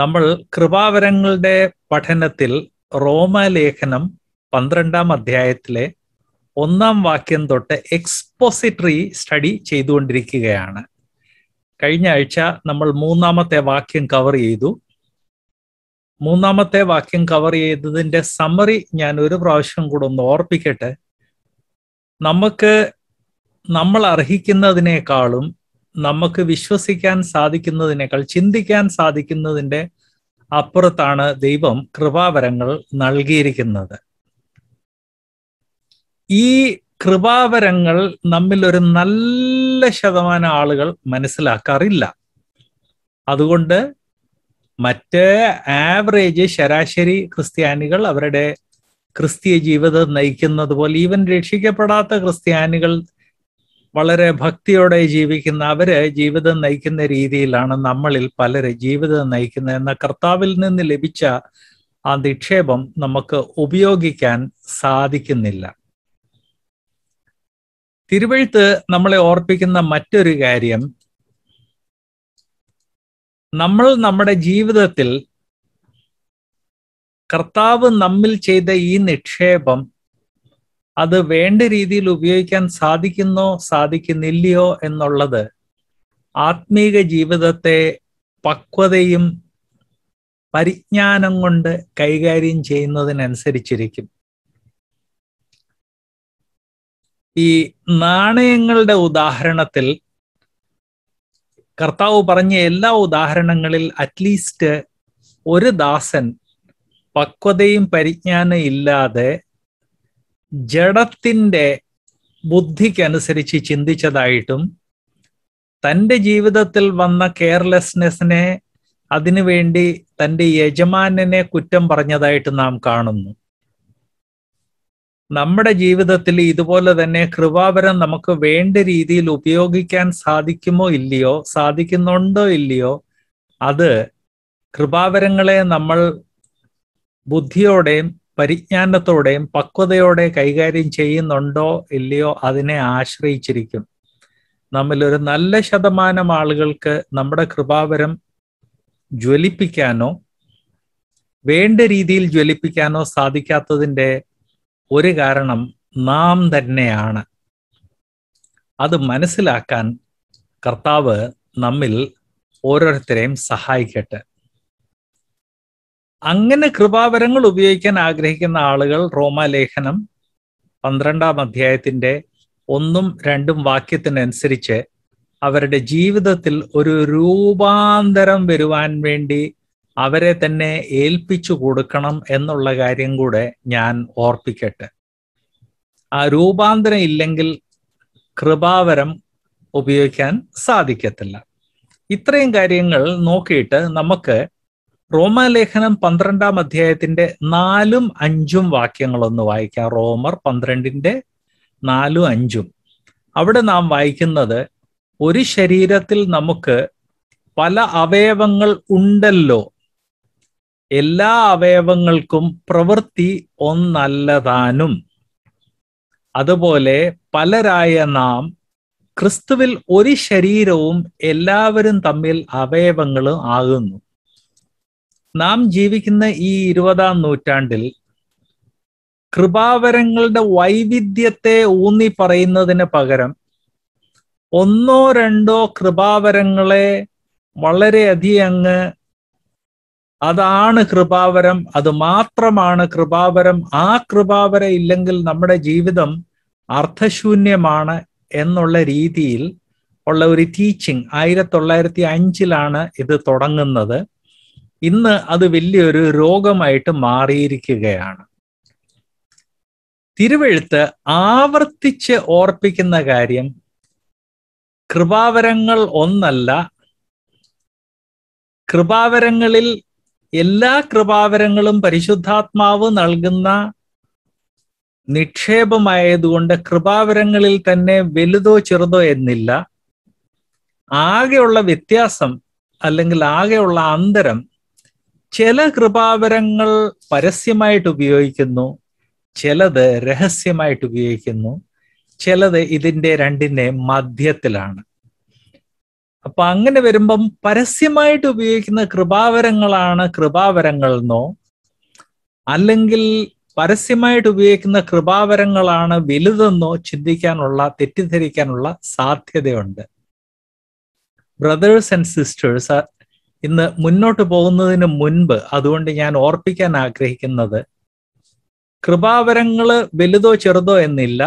നമ്മൾ കൃപാവരങ്ങളുടെ പഠനത്തിൽ റോമലേഖനം പന്ത്രണ്ടാം അധ്യായത്തിലെ ഒന്നാം വാക്യം തൊട്ട് എക്സ്പോസിറ്ററി സ്റ്റഡി ചെയ്തുകൊണ്ടിരിക്കുകയാണ് കഴിഞ്ഞ ആഴ്ച നമ്മൾ മൂന്നാമത്തെ വാക്യം കവർ ചെയ്തു മൂന്നാമത്തെ വാക്യം കവർ ചെയ്തതിൻ്റെ സമ്മറി ഞാൻ ഒരു പ്രാവശ്യം കൂടെ ഒന്ന് ഓർപ്പിക്കട്ടെ നമുക്ക് നമ്മൾ അർഹിക്കുന്നതിനേക്കാളും നമുക്ക് വിശ്വസിക്കാൻ സാധിക്കുന്നതിനേക്കാൾ ചിന്തിക്കാൻ സാധിക്കുന്നതിൻ്റെ അപ്പുറത്താണ് ദൈവം കൃപാവരങ്ങൾ നൽകിയിരിക്കുന്നത് ഈ കൃപാവരങ്ങൾ നമ്മിൽ ഒരു നല്ല ശതമാനം ആളുകൾ മനസ്സിലാക്കാറില്ല അതുകൊണ്ട് മറ്റ് ആവറേജ് ശരാശരി ക്രിസ്ത്യാനികൾ അവരുടെ ക്രിസ്തീയ ജീവിതം നയിക്കുന്നത് പോലെ ഈവൻ രക്ഷിക്കപ്പെടാത്ത ക്രിസ്ത്യാനികൾ വളരെ ഭക്തിയോടെ ജീവിക്കുന്ന അവര് ജീവിതം നയിക്കുന്ന രീതിയിലാണ് നമ്മളിൽ പലര് ജീവിതം നയിക്കുന്നത് എന്ന കർത്താവിൽ നിന്ന് ലഭിച്ച ആ നിക്ഷേപം നമുക്ക് ഉപയോഗിക്കാൻ സാധിക്കുന്നില്ല തിരുവഴുത്ത് നമ്മളെ ഓർപ്പിക്കുന്ന മറ്റൊരു കാര്യം നമ്മൾ നമ്മുടെ ജീവിതത്തിൽ കർത്താവ് നമ്മിൽ ചെയ്ത ഈ നിക്ഷേപം അത് വേണ്ട രീതിയിൽ ഉപയോഗിക്കാൻ സാധിക്കുന്നോ സാധിക്കുന്നില്ലയോ എന്നുള്ളത് ആത്മീക ജീവിതത്തെ പക്വതയും പരിജ്ഞാനം കൊണ്ട് കൈകാര്യം ചെയ്യുന്നതിനനുസരിച്ചിരിക്കും ഈ നാണയങ്ങളുടെ ഉദാഹരണത്തിൽ കർത്താവ് പറഞ്ഞ എല്ലാ ഉദാഹരണങ്ങളിൽ അറ്റ്ലീസ്റ്റ് ഒരു ദാസൻ പക്വതയും പരിജ്ഞാനം ഇല്ലാതെ ജഡത്തിൻ്റെ ബുദ്ധിക്കനുസരിച്ച് ചിന്തിച്ചതായിട്ടും തൻ്റെ ജീവിതത്തിൽ വന്ന കെയർലെസ്നെസ്സിനെ അതിനുവേണ്ടി തൻ്റെ യജമാനനെ കുറ്റം പറഞ്ഞതായിട്ട് നാം കാണുന്നു നമ്മുടെ ജീവിതത്തിൽ ഇതുപോലെ തന്നെ കൃപാവരം നമുക്ക് വേണ്ട രീതിയിൽ ഉപയോഗിക്കാൻ സാധിക്കുമോ ഇല്ലയോ സാധിക്കുന്നുണ്ടോ ഇല്ലയോ അത് കൃപാവരങ്ങളെ നമ്മൾ ബുദ്ധിയോടെയും പരിജ്ഞാനത്തോടെയും പക്വതയോടെ കൈകാര്യം ചെയ്യുന്നുണ്ടോ ഇല്ലയോ അതിനെ ആശ്രയിച്ചിരിക്കും നമ്മിൽ ഒരു നല്ല ശതമാനം ആളുകൾക്ക് നമ്മുടെ കൃപാവരം ജ്വലിപ്പിക്കാനോ വേണ്ട രീതിയിൽ ജ്വലിപ്പിക്കാനോ സാധിക്കാത്തതിൻ്റെ ഒരു കാരണം നാം തന്നെയാണ് അത് മനസ്സിലാക്കാൻ കർത്താവ് നമ്മിൽ ഓരോരുത്തരെയും സഹായിക്കട്ടെ അങ്ങനെ കൃപാവരങ്ങൾ ഉപയോഗിക്കാൻ ആഗ്രഹിക്കുന്ന ആളുകൾ റോമാലേഖനം പന്ത്രണ്ടാം അധ്യായത്തിന്റെ ഒന്നും രണ്ടും വാക്യത്തിനനുസരിച്ച് അവരുടെ ജീവിതത്തിൽ ഒരു രൂപാന്തരം വരുവാൻ വേണ്ടി അവരെ തന്നെ ഏൽപ്പിച്ചു കൊടുക്കണം എന്നുള്ള കാര്യം കൂടെ ഞാൻ ഓർപ്പിക്കട്ടെ ആ രൂപാന്തരം ഇല്ലെങ്കിൽ കൃപാവരം ഉപയോഗിക്കാൻ സാധിക്കത്തില്ല ഇത്രയും കാര്യങ്ങൾ നോക്കിയിട്ട് നമുക്ക് റോമാലേഖനം പന്ത്രണ്ടാം അധ്യായത്തിന്റെ നാലും അഞ്ചും വാക്യങ്ങളൊന്ന് വായിക്കാം റോമർ പന്ത്രണ്ടിന്റെ നാലും അഞ്ചും അവിടെ നാം വായിക്കുന്നത് ഒരു ശരീരത്തിൽ നമുക്ക് പല അവയവങ്ങൾ ഉണ്ടല്ലോ എല്ലാ അവയവങ്ങൾക്കും പ്രവൃത്തി ഒന്നല്ലതാനും അതുപോലെ പലരായ നാം ക്രിസ്തുവിൽ ഒരു ശരീരവും എല്ലാവരും തമ്മിൽ അവയവങ്ങളും ആകുന്നു നാം ജീവിക്കുന്ന ഈ ഇരുപതാം നൂറ്റാണ്ടിൽ കൃപാവരങ്ങളുടെ വൈവിധ്യത്തെ ഊന്നി പറയുന്നതിന് പകരം ഒന്നോ രണ്ടോ കൃപാവരങ്ങളെ വളരെയധികം അങ്ങ് അതാണ് കൃപാവരം അത് മാത്രമാണ് കൃപാവരം ആ കൃപാവരം ഇല്ലെങ്കിൽ നമ്മുടെ ജീവിതം അർത്ഥശൂന്യമാണ് എന്നുള്ള രീതിയിൽ ഉള്ള ഒരു ടീച്ചിങ് ആയിരത്തി തൊള്ളായിരത്തി അഞ്ചിലാണ് ഇത് തുടങ്ങുന്നത് ഇന്ന് അത് വലിയൊരു രോഗമായിട്ട് മാറിയിരിക്കുകയാണ് തിരുവെഴുത്ത് ആവർത്തിച്ച് ഓർപ്പിക്കുന്ന കാര്യം കൃപാവരങ്ങൾ ഒന്നല്ല കൃപാവരങ്ങളിൽ എല്ലാ കൃപാവരങ്ങളും പരിശുദ്ധാത്മാവ് നൽകുന്ന നിക്ഷേപമായതുകൊണ്ട് കൃപാവരങ്ങളിൽ തന്നെ വലുതോ ചെറുതോ എന്നില്ല ആകെയുള്ള വ്യത്യാസം അല്ലെങ്കിൽ ആകെയുള്ള അന്തരം ചില കൃപാവരങ്ങൾ പരസ്യമായിട്ട് ഉപയോഗിക്കുന്നു ചിലത് രഹസ്യമായിട്ട് ഉപയോഗിക്കുന്നു ചിലത് ഇതിൻ്റെ രണ്ടിൻ്റെ മധ്യത്തിലാണ് അപ്പൊ അങ്ങനെ വരുമ്പം പരസ്യമായിട്ട് ഉപയോഗിക്കുന്ന കൃപാവരങ്ങളാണ് കൃപാവരങ്ങൾ എന്നോ അല്ലെങ്കിൽ പരസ്യമായിട്ട് ഉപയോഗിക്കുന്ന കൃപാവരങ്ങളാണ് വലുതെന്നോ ചിന്തിക്കാനുള്ള തെറ്റിദ്ധരിക്കാനുള്ള സാധ്യതയുണ്ട് ബ്രദേഴ്സ് ആൻഡ് സിസ്റ്റേഴ്സ് ഇന്ന് മുന്നോട്ട് പോകുന്നതിന് മുൻപ് അതുകൊണ്ട് ഞാൻ ഓർപ്പിക്കാൻ ആഗ്രഹിക്കുന്നത് കൃപാവരങ്ങള് വലുതോ ചെറുതോ എന്നില്ല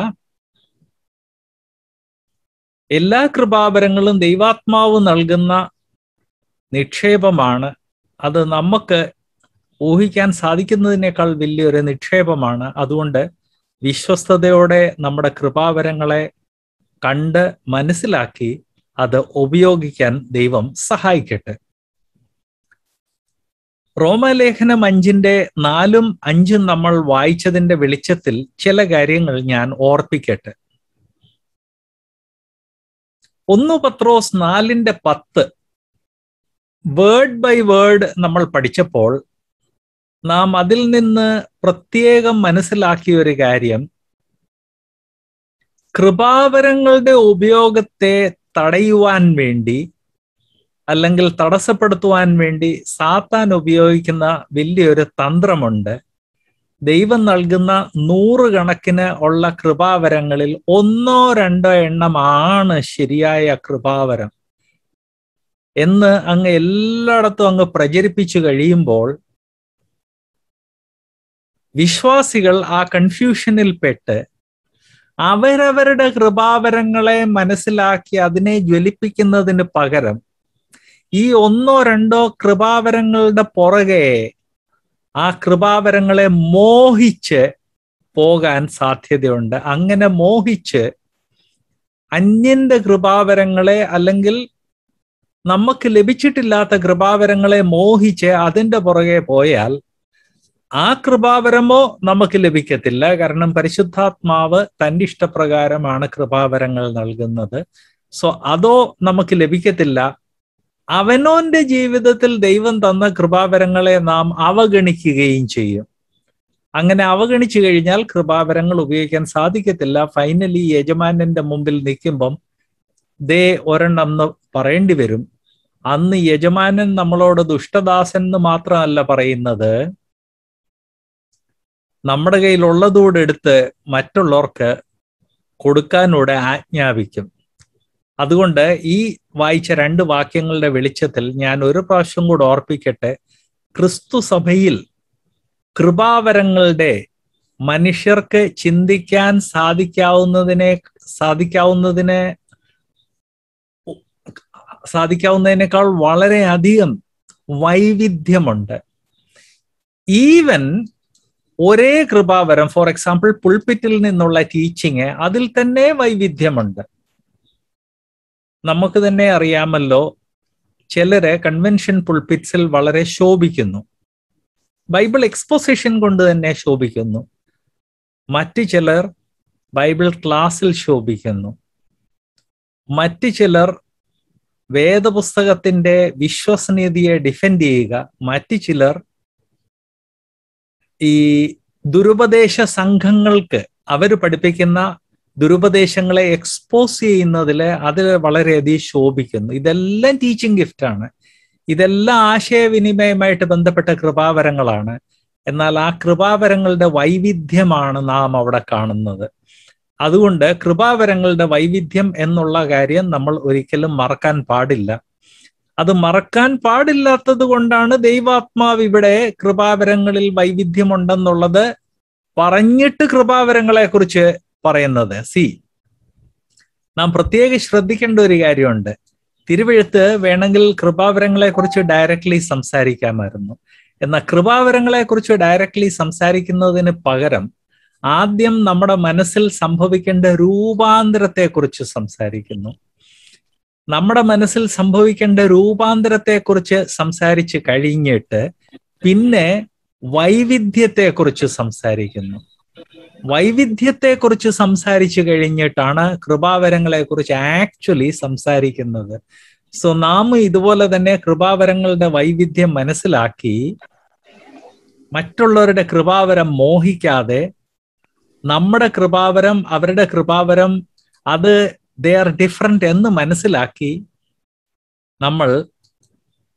എല്ലാ കൃപാവരങ്ങളും ദൈവാത്മാവ് നൽകുന്ന നിക്ഷേപമാണ് അത് നമുക്ക് ഊഹിക്കാൻ സാധിക്കുന്നതിനേക്കാൾ വലിയൊരു നിക്ഷേപമാണ് അതുകൊണ്ട് വിശ്വസ്തയോടെ നമ്മുടെ കൃപാവരങ്ങളെ കണ്ട് മനസ്സിലാക്കി അത് ഉപയോഗിക്കാൻ ദൈവം സഹായിക്കട്ടെ റോമലേഖനം അഞ്ചിന്റെ നാലും അഞ്ചും നമ്മൾ വായിച്ചതിന്റെ വെളിച്ചത്തിൽ ചില കാര്യങ്ങൾ ഞാൻ ഓർപ്പിക്കട്ടെ ഒന്ന് പത്രോസ് നാലിന്റെ പത്ത് വേർഡ് ബൈ വേർഡ് നമ്മൾ പഠിച്ചപ്പോൾ നാം അതിൽ നിന്ന് പ്രത്യേകം മനസ്സിലാക്കിയ ഒരു കാര്യം കൃപാവരങ്ങളുടെ ഉപയോഗത്തെ തടയുവാൻ വേണ്ടി അല്ലെങ്കിൽ തടസ്സപ്പെടുത്തുവാൻ വേണ്ടി സാത്താൻ ഉപയോഗിക്കുന്ന വലിയൊരു തന്ത്രമുണ്ട് ദൈവം നൽകുന്ന നൂറുകണക്കിന് ഉള്ള കൃപാവരങ്ങളിൽ ഒന്നോ രണ്ടോ എണ്ണമാണ് ശരിയായ കൃപാവരം എന്ന് അങ്ങ് എല്ലായിടത്തും അങ്ങ് പ്രചരിപ്പിച്ചു കഴിയുമ്പോൾ വിശ്വാസികൾ ആ കൺഫ്യൂഷനിൽ പെട്ട് അവരവരുടെ കൃപാവരങ്ങളെ മനസ്സിലാക്കി അതിനെ ജ്വലിപ്പിക്കുന്നതിന് പകരം ഈ ഒന്നോ രണ്ടോ കൃപാവരങ്ങളുടെ പുറകെ ആ കൃപാവരങ്ങളെ മോഹിച്ച് പോകാൻ സാധ്യതയുണ്ട് അങ്ങനെ മോഹിച്ച് അന്യന്റെ കൃപാവരങ്ങളെ അല്ലെങ്കിൽ നമുക്ക് ലഭിച്ചിട്ടില്ലാത്ത കൃപാവരങ്ങളെ മോഹിച്ച് അതിൻ്റെ പുറകെ പോയാൽ ആ കൃപാവരമോ നമുക്ക് ലഭിക്കത്തില്ല കാരണം പരിശുദ്ധാത്മാവ് തൻ്റെ ഇഷ്ടപ്രകാരമാണ് കൃപാവരങ്ങൾ നൽകുന്നത് സോ അതോ നമുക്ക് ലഭിക്കത്തില്ല അവനോന്റെ ജീവിതത്തിൽ ദൈവം തന്ന കൃപാവരങ്ങളെ നാം അവഗണിക്കുകയും ചെയ്യും അങ്ങനെ അവഗണിച്ചു കഴിഞ്ഞാൽ കൃപാവരങ്ങൾ ഉപയോഗിക്കാൻ സാധിക്കത്തില്ല ഫൈനലി യജമാനന്റെ മുമ്പിൽ നിൽക്കുമ്പം ദേ ഒരെണ്ണം എന്ന് പറയേണ്ടി വരും അന്ന് യജമാനൻ നമ്മളോട് ദുഷ്ടദാസൻ എന്ന് മാത്രമല്ല പറയുന്നത് നമ്മുടെ കയ്യിലുള്ളതോടെടുത്ത് മറ്റുള്ളവർക്ക് കൊടുക്കാനൂടെ ആജ്ഞാപിക്കും അതുകൊണ്ട് ഈ വായിച്ച രണ്ട് വാക്യങ്ങളുടെ വെളിച്ചത്തിൽ ഞാൻ ഒരു പ്രാവശ്യം കൂടെ ഓർപ്പിക്കട്ടെ ക്രിസ്തു സഭയിൽ കൃപാവരങ്ങളുടെ മനുഷ്യർക്ക് ചിന്തിക്കാൻ സാധിക്കാവുന്നതിനെ സാധിക്കാവുന്നതിനെ സാധിക്കാവുന്നതിനേക്കാൾ വളരെയധികം വൈവിധ്യമുണ്ട് ഈവൻ ഒരേ കൃപാവരം ഫോർ എക്സാമ്പിൾ പുൾപിറ്റിൽ നിന്നുള്ള ടീച്ചിങ് അതിൽ തന്നെ വൈവിധ്യമുണ്ട് നമുക്ക് തന്നെ അറിയാമല്ലോ ചിലര് കൺവെൻഷൻ പുൾപിറ്റ്സിൽ വളരെ ശോഭിക്കുന്നു ബൈബിൾ എക്സ്പോസിഷൻ കൊണ്ട് തന്നെ ശോഭിക്കുന്നു മറ്റു ചിലർ ബൈബിൾ ക്ലാസ്സിൽ ശോഭിക്കുന്നു മറ്റു ചിലർ വേദപുസ്തകത്തിന്റെ വിശ്വസനീയതയെ ഡിഫെൻഡ് ചെയ്യുക മറ്റു ചിലർ ഈ ദുരുപദേശ സംഘങ്ങൾക്ക് അവർ പഠിപ്പിക്കുന്ന ദുരുപദേശങ്ങളെ എക്സ്പോസ് ചെയ്യുന്നതിൽ അത് വളരെയധികം ശോഭിക്കുന്നു ഇതെല്ലാം ടീച്ചിങ് ഗിഫ്റ്റാണ് ഇതെല്ലാം ആശയവിനിമയമായിട്ട് ബന്ധപ്പെട്ട കൃപാവരങ്ങളാണ് എന്നാൽ ആ കൃപാവരങ്ങളുടെ വൈവിധ്യമാണ് നാം അവിടെ കാണുന്നത് അതുകൊണ്ട് കൃപാവരങ്ങളുടെ വൈവിധ്യം എന്നുള്ള കാര്യം നമ്മൾ ഒരിക്കലും മറക്കാൻ പാടില്ല അത് മറക്കാൻ പാടില്ലാത്തത് കൊണ്ടാണ് ദൈവാത്മാവ് ഇവിടെ കൃപാവരങ്ങളിൽ വൈവിധ്യമുണ്ടെന്നുള്ളത് പറഞ്ഞിട്ട് കൃപാവരങ്ങളെ കുറിച്ച് പറയുന്നത് സി നാം പ്രത്യേകം ശ്രദ്ധിക്കേണ്ട ഒരു കാര്യമുണ്ട് തിരുവഴുത്ത് വേണമെങ്കിൽ കൃപാവരങ്ങളെ കുറിച്ച് ഡയറക്ട്ലി സംസാരിക്കാമായിരുന്നു എന്നാൽ കൃപാവരങ്ങളെ കുറിച്ച് ഡയറക്ട്ലി സംസാരിക്കുന്നതിന് പകരം ആദ്യം നമ്മുടെ മനസ്സിൽ സംഭവിക്കേണ്ട രൂപാന്തരത്തെ കുറിച്ച് സംസാരിക്കുന്നു നമ്മുടെ മനസ്സിൽ സംഭവിക്കേണ്ട രൂപാന്തരത്തെ കുറിച്ച് സംസാരിച്ച് കഴിഞ്ഞിട്ട് പിന്നെ വൈവിധ്യത്തെ കുറിച്ച് സംസാരിക്കുന്നു വൈവിധ്യത്തെ കുറിച്ച് സംസാരിച്ചു കഴിഞ്ഞിട്ടാണ് കൃപാവരങ്ങളെ കുറിച്ച് ആക്ച്വലി സംസാരിക്കുന്നത് സോ നാം ഇതുപോലെ തന്നെ കൃപാവരങ്ങളുടെ വൈവിധ്യം മനസ്സിലാക്കി മറ്റുള്ളവരുടെ കൃപാവരം മോഹിക്കാതെ നമ്മുടെ കൃപാവരം അവരുടെ കൃപാവരം അത് ദേ ആർ എന്ന് മനസ്സിലാക്കി നമ്മൾ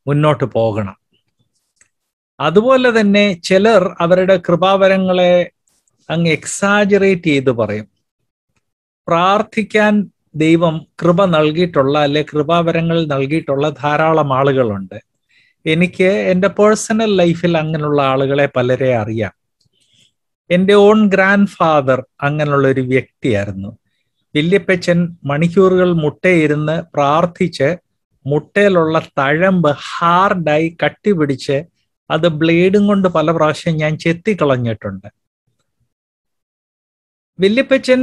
മുന്നോട്ട് പോകണം അതുപോലെ തന്നെ ചിലർ അവരുടെ കൃപാവരങ്ങളെ അങ്ങ് എക്സാജറേറ്റ് ചെയ്ത് പറയും പ്രാർത്ഥിക്കാൻ ദൈവം കൃപ നൽകിയിട്ടുള്ള അല്ലെ കൃപാവരങ്ങൾ നൽകിയിട്ടുള്ള ധാരാളം ആളുകളുണ്ട് എനിക്ക് എൻ്റെ പേഴ്സണൽ ലൈഫിൽ അങ്ങനെയുള്ള ആളുകളെ പലരെ അറിയാം എൻ്റെ ഓൺ ഗ്രാൻഡ് ഫാദർ അങ്ങനെയുള്ള ഒരു വ്യക്തിയായിരുന്നു വല്യപ്പച്ചൻ മണിക്കൂറുകൾ മുട്ടയിരുന്ന് പ്രാർത്ഥിച്ച് മുട്ടയിലുള്ള തഴമ്പ് ഹാർഡായി കട്ടിപിടിച്ച് അത് ബ്ലേഡും കൊണ്ട് പല പ്രാവശ്യം ഞാൻ ചെത്തിക്കളഞ്ഞിട്ടുണ്ട് വല്യപ്പച്ചൻ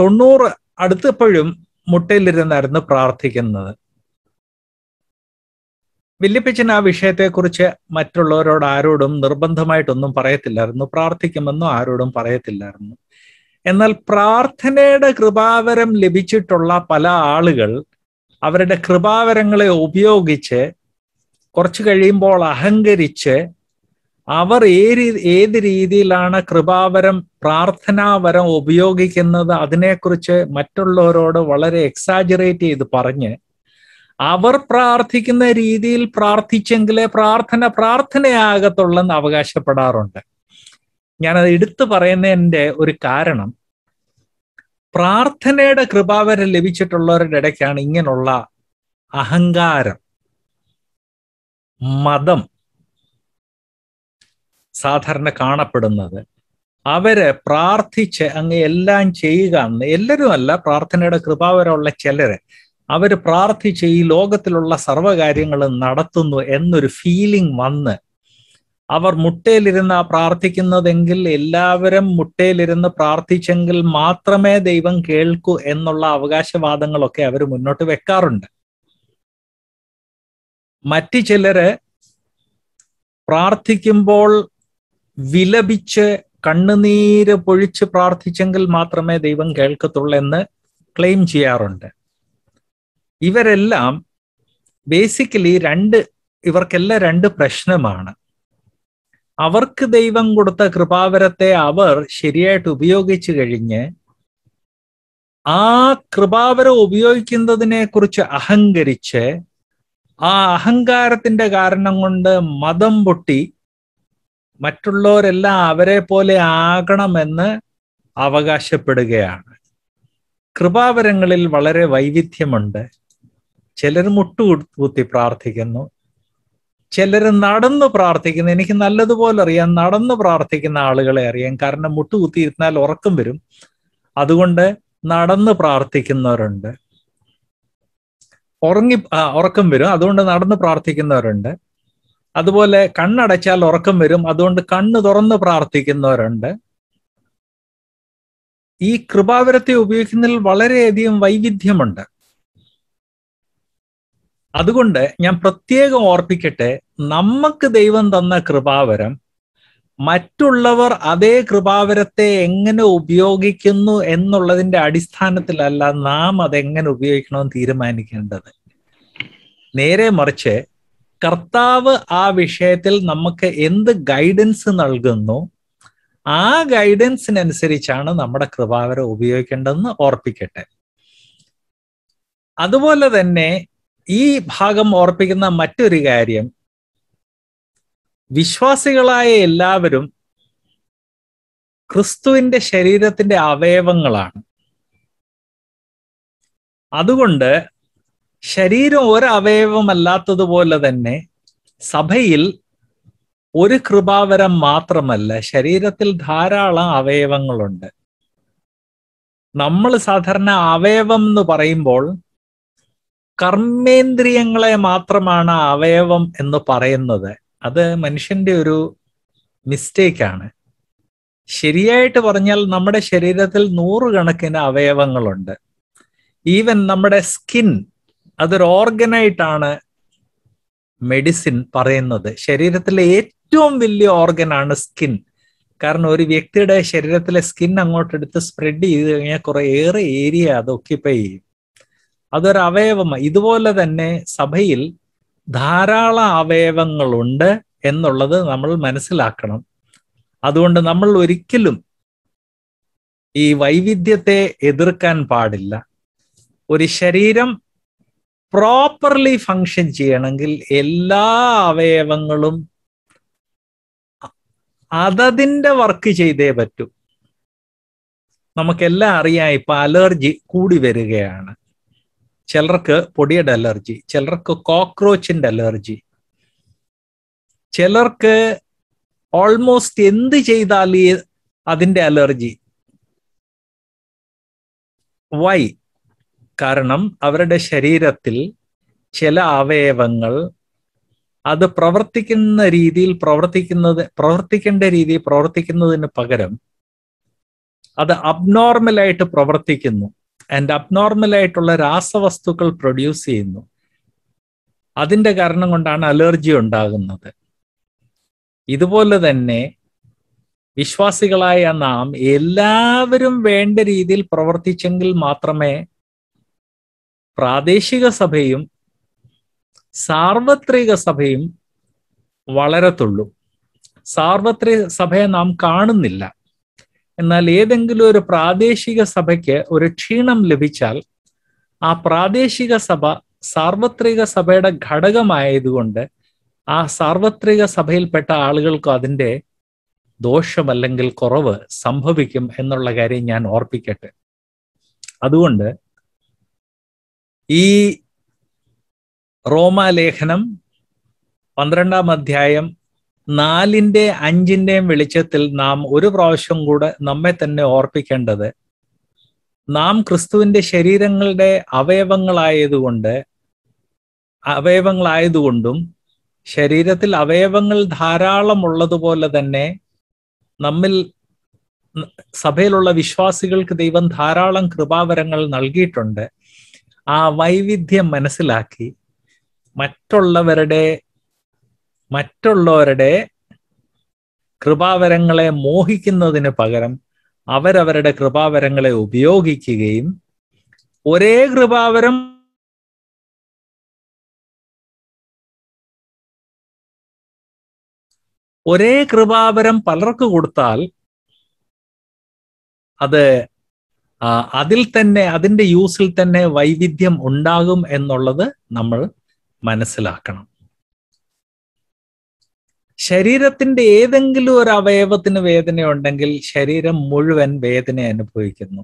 തൊണ്ണൂറ് അടുത്തപ്പോഴും മുട്ടയിലിരുന്നായിരുന്നു പ്രാർത്ഥിക്കുന്നത് വല്യപ്പച്ചൻ ആ വിഷയത്തെക്കുറിച്ച് മറ്റുള്ളവരോട് ആരോടും നിർബന്ധമായിട്ടൊന്നും പറയത്തില്ലായിരുന്നു പ്രാർത്ഥിക്കുമെന്നും ആരോടും പറയത്തില്ലായിരുന്നു എന്നാൽ പ്രാർത്ഥനയുടെ കൃപാവരം ലഭിച്ചിട്ടുള്ള പല ആളുകൾ അവരുടെ കൃപാവരങ്ങളെ ഉപയോഗിച്ച് കുറച്ചു കഴിയുമ്പോൾ അഹങ്കരിച്ച് അവർ ഏത് ഏത് രീതിയിലാണ് കൃപാവരം പ്രാർത്ഥനാവരം ഉപയോഗിക്കുന്നത് അതിനെക്കുറിച്ച് മറ്റുള്ളവരോട് വളരെ എക്സാജറേറ്റ് ചെയ്ത് പറഞ്ഞ് അവർ പ്രാർത്ഥിക്കുന്ന രീതിയിൽ പ്രാർത്ഥിച്ചെങ്കിലേ പ്രാർത്ഥന പ്രാർത്ഥനയാകത്തുള്ളെന്ന് അവകാശപ്പെടാറുണ്ട് ഞാനത് എടുത്തു പറയുന്നതിൻ്റെ ഒരു കാരണം പ്രാർത്ഥനയുടെ കൃപാവരം ലഭിച്ചിട്ടുള്ളവരുടെ ഇടയ്ക്കാണ് ഇങ്ങനെയുള്ള അഹങ്കാരം മതം സാധാരണ കാണപ്പെടുന്നത് അവര് പ്രാർത്ഥിച്ച് അങ്ങ് എല്ലാം ചെയ്യുക എന്ന് എല്ലാവരും അല്ല പ്രാർത്ഥനയുടെ കൃപാവരമുള്ള ചിലര് അവര് പ്രാർത്ഥിച്ച് ഈ ലോകത്തിലുള്ള സർവ്വകാര്യങ്ങൾ നടത്തുന്നു എന്നൊരു ഫീലിംഗ് വന്ന് അവർ ആ പ്രാർത്ഥിക്കുന്നതെങ്കിൽ എല്ലാവരും മുട്ടയിലിരുന്ന് പ്രാർത്ഥിച്ചെങ്കിൽ മാത്രമേ ദൈവം കേൾക്കൂ എന്നുള്ള അവകാശവാദങ്ങളൊക്കെ അവർ മുന്നോട്ട് വെക്കാറുണ്ട് മറ്റു ചിലര് പ്രാർത്ഥിക്കുമ്പോൾ വിലപിച്ച് കണ്ണുനീര് പൊഴിച്ച് പ്രാർത്ഥിച്ചെങ്കിൽ മാത്രമേ ദൈവം കേൾക്കത്തുള്ളൂ എന്ന് ക്ലെയിം ചെയ്യാറുണ്ട് ഇവരെല്ലാം ബേസിക്കലി രണ്ട് ഇവർക്കെല്ലാം രണ്ട് പ്രശ്നമാണ് അവർക്ക് ദൈവം കൊടുത്ത കൃപാവരത്തെ അവർ ശരിയായിട്ട് ഉപയോഗിച്ചു കഴിഞ്ഞ് ആ കൃപാവരം ഉപയോഗിക്കുന്നതിനെ കുറിച്ച് അഹങ്കരിച്ച് ആ അഹങ്കാരത്തിന്റെ കാരണം കൊണ്ട് മതം പൊട്ടി മറ്റുള്ളവരെല്ലാം അവരെ പോലെ ആകണമെന്ന് അവകാശപ്പെടുകയാണ് കൃപാവരങ്ങളിൽ വളരെ വൈവിധ്യമുണ്ട് ചിലർ മുട്ടുകുത്തി പ്രാർത്ഥിക്കുന്നു ചിലർ നടന്ന് പ്രാർത്ഥിക്കുന്നു എനിക്ക് നല്ലതുപോലെ അറിയാം നടന്ന് പ്രാർത്ഥിക്കുന്ന ആളുകളെ അറിയാം കാരണം മുട്ടുകുത്തിയിരുന്നാൽ ഉറക്കം വരും അതുകൊണ്ട് നടന്ന് പ്രാർത്ഥിക്കുന്നവരുണ്ട് ഉറങ്ങി ഉറക്കം വരും അതുകൊണ്ട് നടന്ന് പ്രാർത്ഥിക്കുന്നവരുണ്ട് അതുപോലെ കണ്ണടച്ചാൽ ഉറക്കം വരും അതുകൊണ്ട് കണ്ണ് തുറന്ന് പ്രാർത്ഥിക്കുന്നവരുണ്ട് ഈ കൃപാവരത്തെ ഉപയോഗിക്കുന്നതിൽ വളരെയധികം വൈവിധ്യമുണ്ട് അതുകൊണ്ട് ഞാൻ പ്രത്യേകം ഓർപ്പിക്കട്ടെ നമുക്ക് ദൈവം തന്ന കൃപാവരം മറ്റുള്ളവർ അതേ കൃപാവരത്തെ എങ്ങനെ ഉപയോഗിക്കുന്നു എന്നുള്ളതിന്റെ അടിസ്ഥാനത്തിലല്ല നാം അതെങ്ങനെ ഉപയോഗിക്കണമെന്ന് തീരുമാനിക്കേണ്ടത് നേരെ മറിച്ച് കർത്താവ് ആ വിഷയത്തിൽ നമുക്ക് എന്ത് ഗൈഡൻസ് നൽകുന്നു ആ ഗൈഡൻസിനനുസരിച്ചാണ് നമ്മുടെ കൃപാവരം ഉപയോഗിക്കേണ്ടതെന്ന് ഓർപ്പിക്കട്ടെ അതുപോലെ തന്നെ ഈ ഭാഗം ഓർപ്പിക്കുന്ന മറ്റൊരു കാര്യം വിശ്വാസികളായ എല്ലാവരും ക്രിസ്തുവിന്റെ ശരീരത്തിന്റെ അവയവങ്ങളാണ് അതുകൊണ്ട് ശരീരം ഒരവയവമല്ലാത്തതുപോലെ തന്നെ സഭയിൽ ഒരു കൃപാവരം മാത്രമല്ല ശരീരത്തിൽ ധാരാളം അവയവങ്ങളുണ്ട് നമ്മൾ സാധാരണ അവയവം എന്ന് പറയുമ്പോൾ കർമ്മേന്ദ്രിയങ്ങളെ മാത്രമാണ് അവയവം എന്ന് പറയുന്നത് അത് മനുഷ്യന്റെ ഒരു മിസ്റ്റേക്കാണ് ശരിയായിട്ട് പറഞ്ഞാൽ നമ്മുടെ ശരീരത്തിൽ നൂറുകണക്കിന് അവയവങ്ങളുണ്ട് ഈവൻ നമ്മുടെ സ്കിൻ അതൊരു ഓർഗനായിട്ടാണ് മെഡിസിൻ പറയുന്നത് ശരീരത്തിലെ ഏറ്റവും വലിയ ഓർഗനാണ് സ്കിൻ കാരണം ഒരു വ്യക്തിയുടെ ശരീരത്തിലെ സ്കിൻ അങ്ങോട്ടെടുത്ത് സ്പ്രെഡ് ചെയ്ത് കഴിഞ്ഞാൽ കുറെ ഏറെ ഏരിയ അത് ഒക്കിപ്പൈ ചെയ്യും അതൊരു അവയവം ഇതുപോലെ തന്നെ സഭയിൽ ധാരാളം അവയവങ്ങളുണ്ട് എന്നുള്ളത് നമ്മൾ മനസ്സിലാക്കണം അതുകൊണ്ട് നമ്മൾ ഒരിക്കലും ഈ വൈവിധ്യത്തെ എതിർക്കാൻ പാടില്ല ഒരു ശരീരം പ്രോപ്പർലി ഫങ്ഷൻ ചെയ്യണമെങ്കിൽ എല്ലാ അവയവങ്ങളും അതതിൻ്റെ വർക്ക് ചെയ്തേ പറ്റൂ നമുക്കെല്ലാം അറിയാം ഇപ്പൊ അലർജി കൂടി വരികയാണ് ചിലർക്ക് പൊടിയുടെ അലർജി ചിലർക്ക് കോക്രോച്ചിന്റെ അലർജി ചിലർക്ക് ഓൾമോസ്റ്റ് എന്ത് ചെയ്താൽ ഈ അതിൻ്റെ അലർജി വൈ കാരണം അവരുടെ ശരീരത്തിൽ ചില അവയവങ്ങൾ അത് പ്രവർത്തിക്കുന്ന രീതിയിൽ പ്രവർത്തിക്കുന്നത് പ്രവർത്തിക്കേണ്ട രീതിയിൽ പ്രവർത്തിക്കുന്നതിന് പകരം അത് അബ്നോർമലായിട്ട് പ്രവർത്തിക്കുന്നു ആൻഡ് അബ്നോർമലായിട്ടുള്ള രാസവസ്തുക്കൾ പ്രൊഡ്യൂസ് ചെയ്യുന്നു അതിൻ്റെ കാരണം കൊണ്ടാണ് അലർജി ഉണ്ടാകുന്നത് ഇതുപോലെ തന്നെ വിശ്വാസികളായ നാം എല്ലാവരും വേണ്ട രീതിയിൽ പ്രവർത്തിച്ചെങ്കിൽ മാത്രമേ പ്രാദേശിക സഭയും സാർവത്രിക സഭയും വളരത്തുള്ളൂ സാർവത്രിക സഭയെ നാം കാണുന്നില്ല എന്നാൽ ഏതെങ്കിലും ഒരു പ്രാദേശിക സഭയ്ക്ക് ഒരു ക്ഷീണം ലഭിച്ചാൽ ആ പ്രാദേശിക സഭ സാർവത്രിക സഭയുടെ ഘടകമായതുകൊണ്ട് ആ സാർവത്രിക സഭയിൽപ്പെട്ട ആളുകൾക്കും അതിൻ്റെ അല്ലെങ്കിൽ കുറവ് സംഭവിക്കും എന്നുള്ള കാര്യം ഞാൻ ഓർപ്പിക്കട്ടെ അതുകൊണ്ട് ഈ റോമാലേഖനം പന്ത്രണ്ടാം അധ്യായം നാലിൻ്റെ അഞ്ചിൻ്റെയും വെളിച്ചത്തിൽ നാം ഒരു പ്രാവശ്യം കൂടെ നമ്മെ തന്നെ ഓർപ്പിക്കേണ്ടത് നാം ക്രിസ്തുവിന്റെ ശരീരങ്ങളുടെ അവയവങ്ങളായതുകൊണ്ട് അവയവങ്ങളായതുകൊണ്ടും ശരീരത്തിൽ അവയവങ്ങൾ ധാരാളം ഉള്ളതുപോലെ തന്നെ നമ്മിൽ സഭയിലുള്ള വിശ്വാസികൾക്ക് ദൈവം ധാരാളം കൃപാവരങ്ങൾ നൽകിയിട്ടുണ്ട് ആ വൈവിധ്യം മനസ്സിലാക്കി മറ്റുള്ളവരുടെ മറ്റുള്ളവരുടെ കൃപാവരങ്ങളെ മോഹിക്കുന്നതിന് പകരം അവരവരുടെ കൃപാവരങ്ങളെ ഉപയോഗിക്കുകയും ഒരേ കൃപാവരം ഒരേ കൃപാവരം പലർക്ക് കൊടുത്താൽ അത് അതിൽ തന്നെ അതിന്റെ യൂസിൽ തന്നെ വൈവിധ്യം ഉണ്ടാകും എന്നുള്ളത് നമ്മൾ മനസ്സിലാക്കണം ശരീരത്തിന്റെ ഏതെങ്കിലും ഒരു അവയവത്തിന് വേദന ഉണ്ടെങ്കിൽ ശരീരം മുഴുവൻ വേദന അനുഭവിക്കുന്നു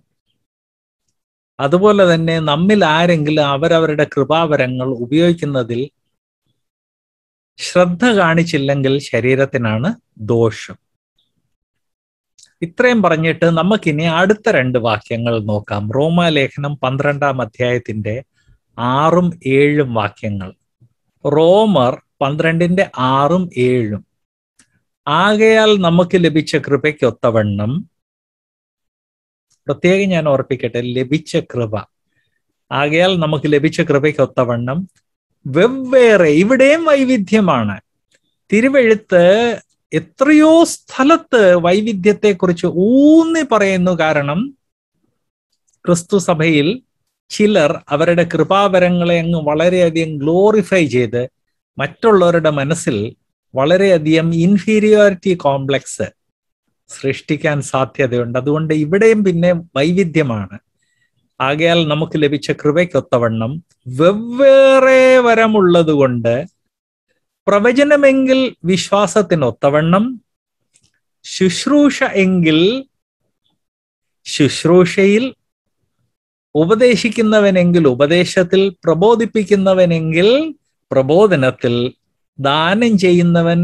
അതുപോലെ തന്നെ നമ്മിൽ ആരെങ്കിലും അവരവരുടെ കൃപാവരങ്ങൾ ഉപയോഗിക്കുന്നതിൽ ശ്രദ്ധ കാണിച്ചില്ലെങ്കിൽ ശരീരത്തിനാണ് ദോഷം ഇത്രയും പറഞ്ഞിട്ട് നമുക്കിനി അടുത്ത രണ്ട് വാക്യങ്ങൾ നോക്കാം റോമാലേഖനം പന്ത്രണ്ടാം അധ്യായത്തിന്റെ ആറും ഏഴും വാക്യങ്ങൾ റോമർ പന്ത്രണ്ടിന്റെ ആറും ഏഴും ആകയാൽ നമുക്ക് ലഭിച്ച കൃപയ്ക്കൊത്തവണ്ണം പ്രത്യേകം ഞാൻ ഓർപ്പിക്കട്ടെ ലഭിച്ച കൃപ ആകയാൽ നമുക്ക് ലഭിച്ച കൃപയ്ക്കൊത്തവണ്ണം വെവ്വേറെ ഇവിടെയും വൈവിധ്യമാണ് തിരുവെഴുത്ത് എത്രയോ സ്ഥലത്ത് വൈവിധ്യത്തെക്കുറിച്ച് ഊന്നി പറയുന്നു കാരണം ക്രിസ്തു സഭയിൽ ചിലർ അവരുടെ കൃപാവരങ്ങളെ അങ്ങ് വളരെയധികം ഗ്ലോറിഫൈ ചെയ്ത് മറ്റുള്ളവരുടെ മനസ്സിൽ വളരെയധികം ഇൻഫീരിയോറിറ്റി കോംപ്ലക്സ് സൃഷ്ടിക്കാൻ സാധ്യതയുണ്ട് അതുകൊണ്ട് ഇവിടെയും പിന്നെ വൈവിധ്യമാണ് ആകയാൽ നമുക്ക് ലഭിച്ച കൃപയ്ക്കൊത്തവണ്ണം വെവ്വേറെ വരമുള്ളതുകൊണ്ട് പ്രവചനമെങ്കിൽ വിശ്വാസത്തിനൊത്തവണ്ണം ശുശ്രൂഷ എങ്കിൽ ശുശ്രൂഷയിൽ ഉപദേശിക്കുന്നവനെങ്കിൽ ഉപദേശത്തിൽ പ്രബോധിപ്പിക്കുന്നവനെങ്കിൽ പ്രബോധനത്തിൽ ദാനം ചെയ്യുന്നവൻ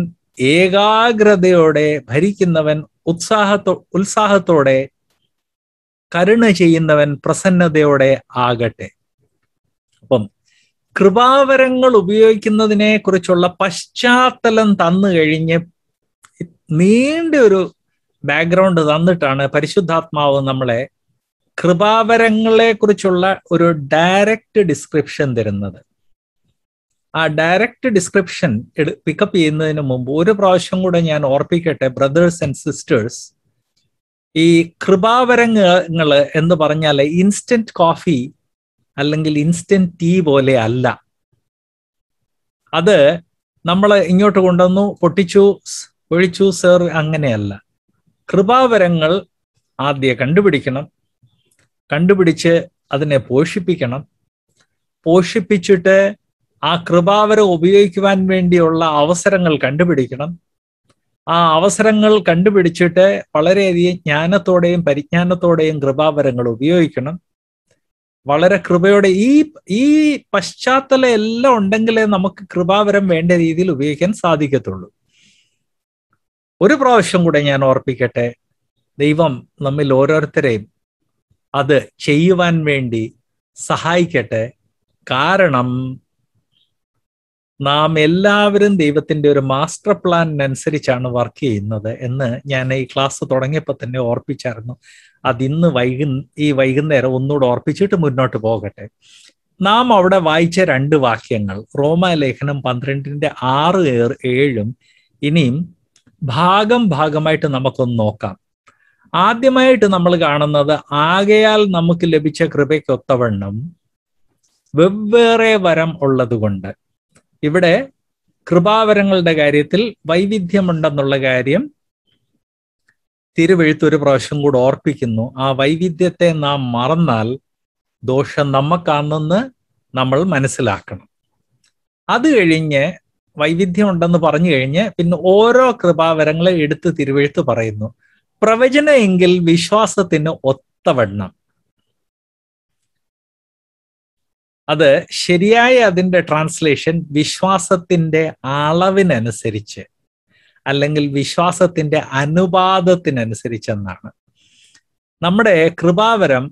ഏകാഗ്രതയോടെ ഭരിക്കുന്നവൻ ഉത്സാഹത്തോ ഉത്സാഹത്തോടെ കരുണ ചെയ്യുന്നവൻ പ്രസന്നതയോടെ ആകട്ടെ അപ്പം കൃപാവരങ്ങൾ ഉപയോഗിക്കുന്നതിനെ കുറിച്ചുള്ള പശ്ചാത്തലം തന്നു കഴിഞ്ഞ് നീണ്ട ഒരു ബാക്ക്ഗ്രൗണ്ട് തന്നിട്ടാണ് പരിശുദ്ധാത്മാവ് നമ്മളെ കൃപാവരങ്ങളെ കുറിച്ചുള്ള ഒരു ഡയറക്റ്റ് ഡിസ്ക്രിപ്ഷൻ തരുന്നത് ആ ഡയറക്റ്റ് ഡിസ്ക്രിപ്ഷൻ പിക്കപ്പ് ചെയ്യുന്നതിന് മുമ്പ് ഒരു പ്രാവശ്യം കൂടെ ഞാൻ ഓർപ്പിക്കട്ടെ ബ്രദേഴ്സ് ആൻഡ് സിസ്റ്റേഴ്സ് ഈ കൃപാവരങ്ങൾ എന്ന് പറഞ്ഞാൽ ഇൻസ്റ്റന്റ് കോഫി അല്ലെങ്കിൽ ഇൻസ്റ്റന്റ് ടീ പോലെ അല്ല അത് നമ്മൾ ഇങ്ങോട്ട് കൊണ്ടുവന്നു പൊട്ടിച്ചു ഒഴിച്ചു സേർ അങ്ങനെയല്ല കൃപാവരങ്ങൾ ആദ്യം കണ്ടുപിടിക്കണം കണ്ടുപിടിച്ച് അതിനെ പോഷിപ്പിക്കണം പോഷിപ്പിച്ചിട്ട് ആ കൃപാവരം ഉപയോഗിക്കുവാൻ വേണ്ടിയുള്ള അവസരങ്ങൾ കണ്ടുപിടിക്കണം ആ അവസരങ്ങൾ കണ്ടുപിടിച്ചിട്ട് വളരെയധികം ജ്ഞാനത്തോടെയും പരിജ്ഞാനത്തോടെയും കൃപാവരങ്ങൾ ഉപയോഗിക്കണം വളരെ കൃപയോടെ ഈ ഈ പശ്ചാത്തല എല്ലാം ഉണ്ടെങ്കിലേ നമുക്ക് കൃപാവരം വേണ്ട രീതിയിൽ ഉപയോഗിക്കാൻ സാധിക്കത്തുള്ളൂ ഒരു പ്രാവശ്യം കൂടെ ഞാൻ ഓർപ്പിക്കട്ടെ ദൈവം നമ്മിൽ ഓരോരുത്തരെയും അത് ചെയ്യുവാൻ വേണ്ടി സഹായിക്കട്ടെ കാരണം നാം എല്ലാവരും ദൈവത്തിന്റെ ഒരു മാസ്റ്റർ പ്ലാനിനനുസരിച്ചാണ് വർക്ക് ചെയ്യുന്നത് എന്ന് ഞാൻ ഈ ക്ലാസ് തുടങ്ങിയപ്പോൾ തന്നെ ഓർപ്പിച്ചായിരുന്നു അതിന്ന് വൈകു ഈ വൈകുന്നേരം ഒന്നുകൂടെ ഓർപ്പിച്ചിട്ട് മുന്നോട്ട് പോകട്ടെ നാം അവിടെ വായിച്ച രണ്ട് വാക്യങ്ങൾ റോമാലേഖനം പന്ത്രണ്ടിന്റെ ആറ് ഏഴും ഇനിയും ഭാഗം ഭാഗമായിട്ട് നമുക്കൊന്ന് നോക്കാം ആദ്യമായിട്ട് നമ്മൾ കാണുന്നത് ആകയാൽ നമുക്ക് ലഭിച്ച കൃപയ്ക്കൊത്തവണ്ണം വെവ്വേറെ വരം ഉള്ളതുകൊണ്ട് ഇവിടെ കൃപാവരങ്ങളുടെ കാര്യത്തിൽ വൈവിധ്യമുണ്ടെന്നുള്ള കാര്യം തിരുവെഴുത്ത് ഒരു പ്രാവശ്യം കൂടെ ഓർപ്പിക്കുന്നു ആ വൈവിധ്യത്തെ നാം മറന്നാൽ ദോഷം നമുക്കാണെന്ന് നമ്മൾ മനസ്സിലാക്കണം അത് കഴിഞ്ഞ് വൈവിധ്യം ഉണ്ടെന്ന് പറഞ്ഞു കഴിഞ്ഞ് പിന്നെ ഓരോ കൃപാവരങ്ങളെ എടുത്ത് തിരുവെഴുത്ത് പറയുന്നു പ്രവചന എങ്കിൽ വിശ്വാസത്തിന് ഒത്തവണ്ണം അത് ശരിയായ അതിന്റെ ട്രാൻസ്ലേഷൻ വിശ്വാസത്തിന്റെ അളവിനനുസരിച്ച് അല്ലെങ്കിൽ വിശ്വാസത്തിന്റെ അനുപാതത്തിനനുസരിച്ചെന്നാണ് നമ്മുടെ കൃപാവരം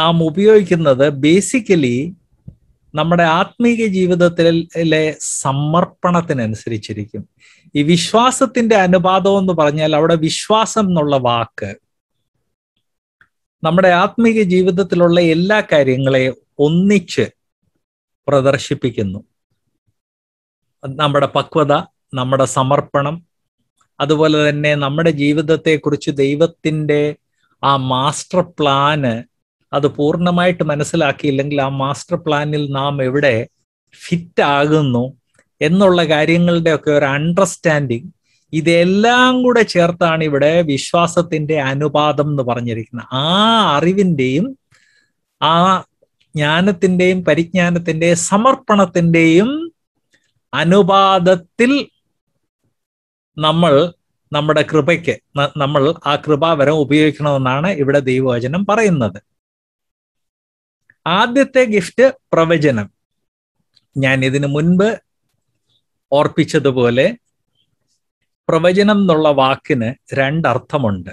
നാം ഉപയോഗിക്കുന്നത് ബേസിക്കലി നമ്മുടെ ആത്മീക ജീവിതത്തിലെ സമർപ്പണത്തിനനുസരിച്ചിരിക്കും ഈ വിശ്വാസത്തിന്റെ അനുപാതം എന്ന് പറഞ്ഞാൽ അവിടെ വിശ്വാസം എന്നുള്ള വാക്ക് നമ്മുടെ ആത്മീക ജീവിതത്തിലുള്ള എല്ലാ കാര്യങ്ങളെ ഒന്നിച്ച് പ്രദർശിപ്പിക്കുന്നു നമ്മുടെ പക്വത നമ്മുടെ സമർപ്പണം അതുപോലെ തന്നെ നമ്മുടെ ജീവിതത്തെക്കുറിച്ച് ദൈവത്തിൻ്റെ ആ മാസ്റ്റർ പ്ലാന് അത് പൂർണ്ണമായിട്ട് മനസ്സിലാക്കിയില്ലെങ്കിൽ ആ മാസ്റ്റർ പ്ലാനിൽ നാം എവിടെ ഫിറ്റ് ആകുന്നു എന്നുള്ള കാര്യങ്ങളുടെ ഒക്കെ ഒരു അണ്ടർസ്റ്റാൻഡിങ് ഇതെല്ലാം കൂടെ ചേർത്താണ് ഇവിടെ വിശ്വാസത്തിന്റെ അനുപാതം എന്ന് പറഞ്ഞിരിക്കുന്നത് ആ അറിവിൻ്റെയും ആ ജ്ഞാനത്തിൻ്റെയും പരിജ്ഞാനത്തിൻ്റെയും സമർപ്പണത്തിൻ്റെയും അനുപാതത്തിൽ നമ്മൾ നമ്മുടെ കൃപയ്ക്ക് നമ്മൾ ആ കൃപാവരം ഉപയോഗിക്കണമെന്നാണ് ഇവിടെ ദൈവവചനം പറയുന്നത് ആദ്യത്തെ ഗിഫ്റ്റ് പ്രവചനം ഞാൻ ഇതിനു മുൻപ് ഓർപ്പിച്ചതുപോലെ പ്രവചനം എന്നുള്ള വാക്കിന് രണ്ടർത്ഥമുണ്ട്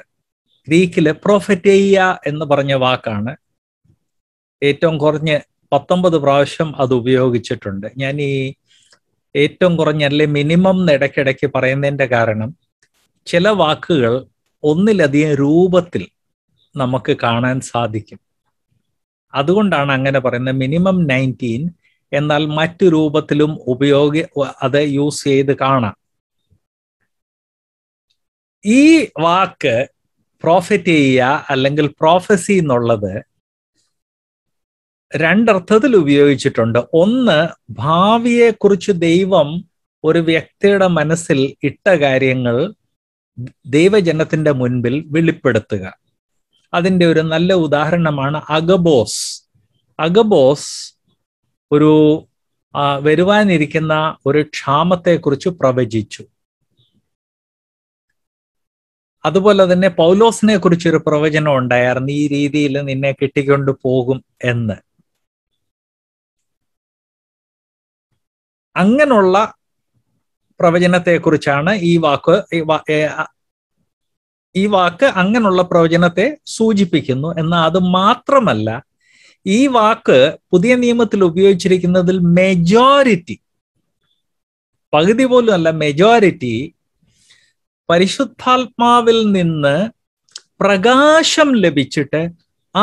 ഗ്രീക്കില് പ്രൊഫറ്റെയ്യ എന്ന് പറഞ്ഞ വാക്കാണ് ഏറ്റവും കുറഞ്ഞ് പത്തൊമ്പത് പ്രാവശ്യം അത് ഉപയോഗിച്ചിട്ടുണ്ട് ഞാൻ ഈ ഏറ്റവും കുറഞ്ഞ അല്ലെ മിനിമം ഇടയ്ക്കിടയ്ക്ക് പറയുന്നതിന്റെ കാരണം ചില വാക്കുകൾ ഒന്നിലധികം രൂപത്തിൽ നമുക്ക് കാണാൻ സാധിക്കും അതുകൊണ്ടാണ് അങ്ങനെ പറയുന്നത് മിനിമം നയൻറ്റീൻ എന്നാൽ മറ്റു രൂപത്തിലും ഉപയോഗി അത് യൂസ് ചെയ്ത് കാണാം ഈ വാക്ക് പ്രോഫിറ്റ് ചെയ്യുക അല്ലെങ്കിൽ പ്രോഫസി എന്നുള്ളത് രണ്ടർത്ഥത്തിൽ ഉപയോഗിച്ചിട്ടുണ്ട് ഒന്ന് ഭാവിയെക്കുറിച്ച് ദൈവം ഒരു വ്യക്തിയുടെ മനസ്സിൽ ഇട്ട കാര്യങ്ങൾ ദൈവജനത്തിന്റെ മുൻപിൽ വെളിപ്പെടുത്തുക അതിൻ്റെ ഒരു നല്ല ഉദാഹരണമാണ് അഗബോസ് അഗബോസ് ഒരു വരുവാനിരിക്കുന്ന ഒരു ക്ഷാമത്തെക്കുറിച്ച് പ്രവചിച്ചു അതുപോലെ തന്നെ പൗലോസിനെ കുറിച്ചൊരു പ്രവചനം ഉണ്ടായിരുന്നു ഈ രീതിയിൽ നിന്നെ കിട്ടിക്കൊണ്ട് പോകും എന്ന് അങ്ങനെയുള്ള പ്രവചനത്തെക്കുറിച്ചാണ് ഈ വാക്ക് ഈ വാക്ക് അങ്ങനെയുള്ള പ്രവചനത്തെ സൂചിപ്പിക്കുന്നു എന്നാൽ അത് മാത്രമല്ല ഈ വാക്ക് പുതിയ നിയമത്തിൽ ഉപയോഗിച്ചിരിക്കുന്നതിൽ മെജോറിറ്റി പകുതി പോലും അല്ല മെജോറിറ്റി പരിശുദ്ധാത്മാവിൽ നിന്ന് പ്രകാശം ലഭിച്ചിട്ട്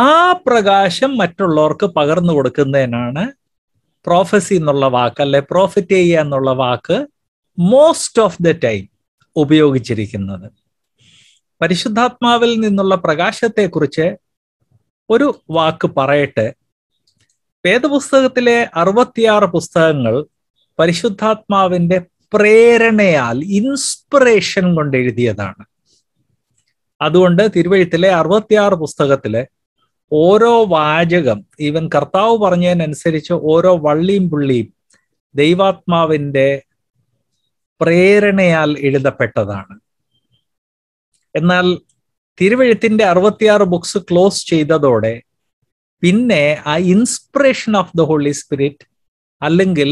ആ പ്രകാശം മറ്റുള്ളവർക്ക് പകർന്നു കൊടുക്കുന്നതിനാണ് പ്രോഫസി എന്നുള്ള വാക്ക് അല്ലെ പ്രോഫിറ്റ് ചെയ്യുക എന്നുള്ള വാക്ക് മോസ്റ്റ് ഓഫ് ദ ടൈം ഉപയോഗിച്ചിരിക്കുന്നത് പരിശുദ്ധാത്മാവിൽ നിന്നുള്ള പ്രകാശത്തെക്കുറിച്ച് ഒരു വാക്ക് പറയട്ടെ വേദപുസ്തകത്തിലെ അറുപത്തിയാറ് പുസ്തകങ്ങൾ പരിശുദ്ധാത്മാവിന്റെ പ്രേരണയാൽ ഇൻസ്പിറേഷൻ കൊണ്ട് എഴുതിയതാണ് അതുകൊണ്ട് തിരുവഴുത്തിലെ അറുപത്തിയാറ് പുസ്തകത്തിലെ ഓരോ വാചകം ഈവൻ കർത്താവ് പറഞ്ഞതിനനുസരിച്ച് ഓരോ വള്ളിയും പുള്ളിയും ദൈവാത്മാവിന്റെ പ്രേരണയാൽ എഴുതപ്പെട്ടതാണ് എന്നാൽ തിരുവഴുത്തിന്റെ അറുപത്തിയാറ് ബുക്സ് ക്ലോസ് ചെയ്തതോടെ പിന്നെ ആ inspiration of the holy spirit അല്ലെങ്കിൽ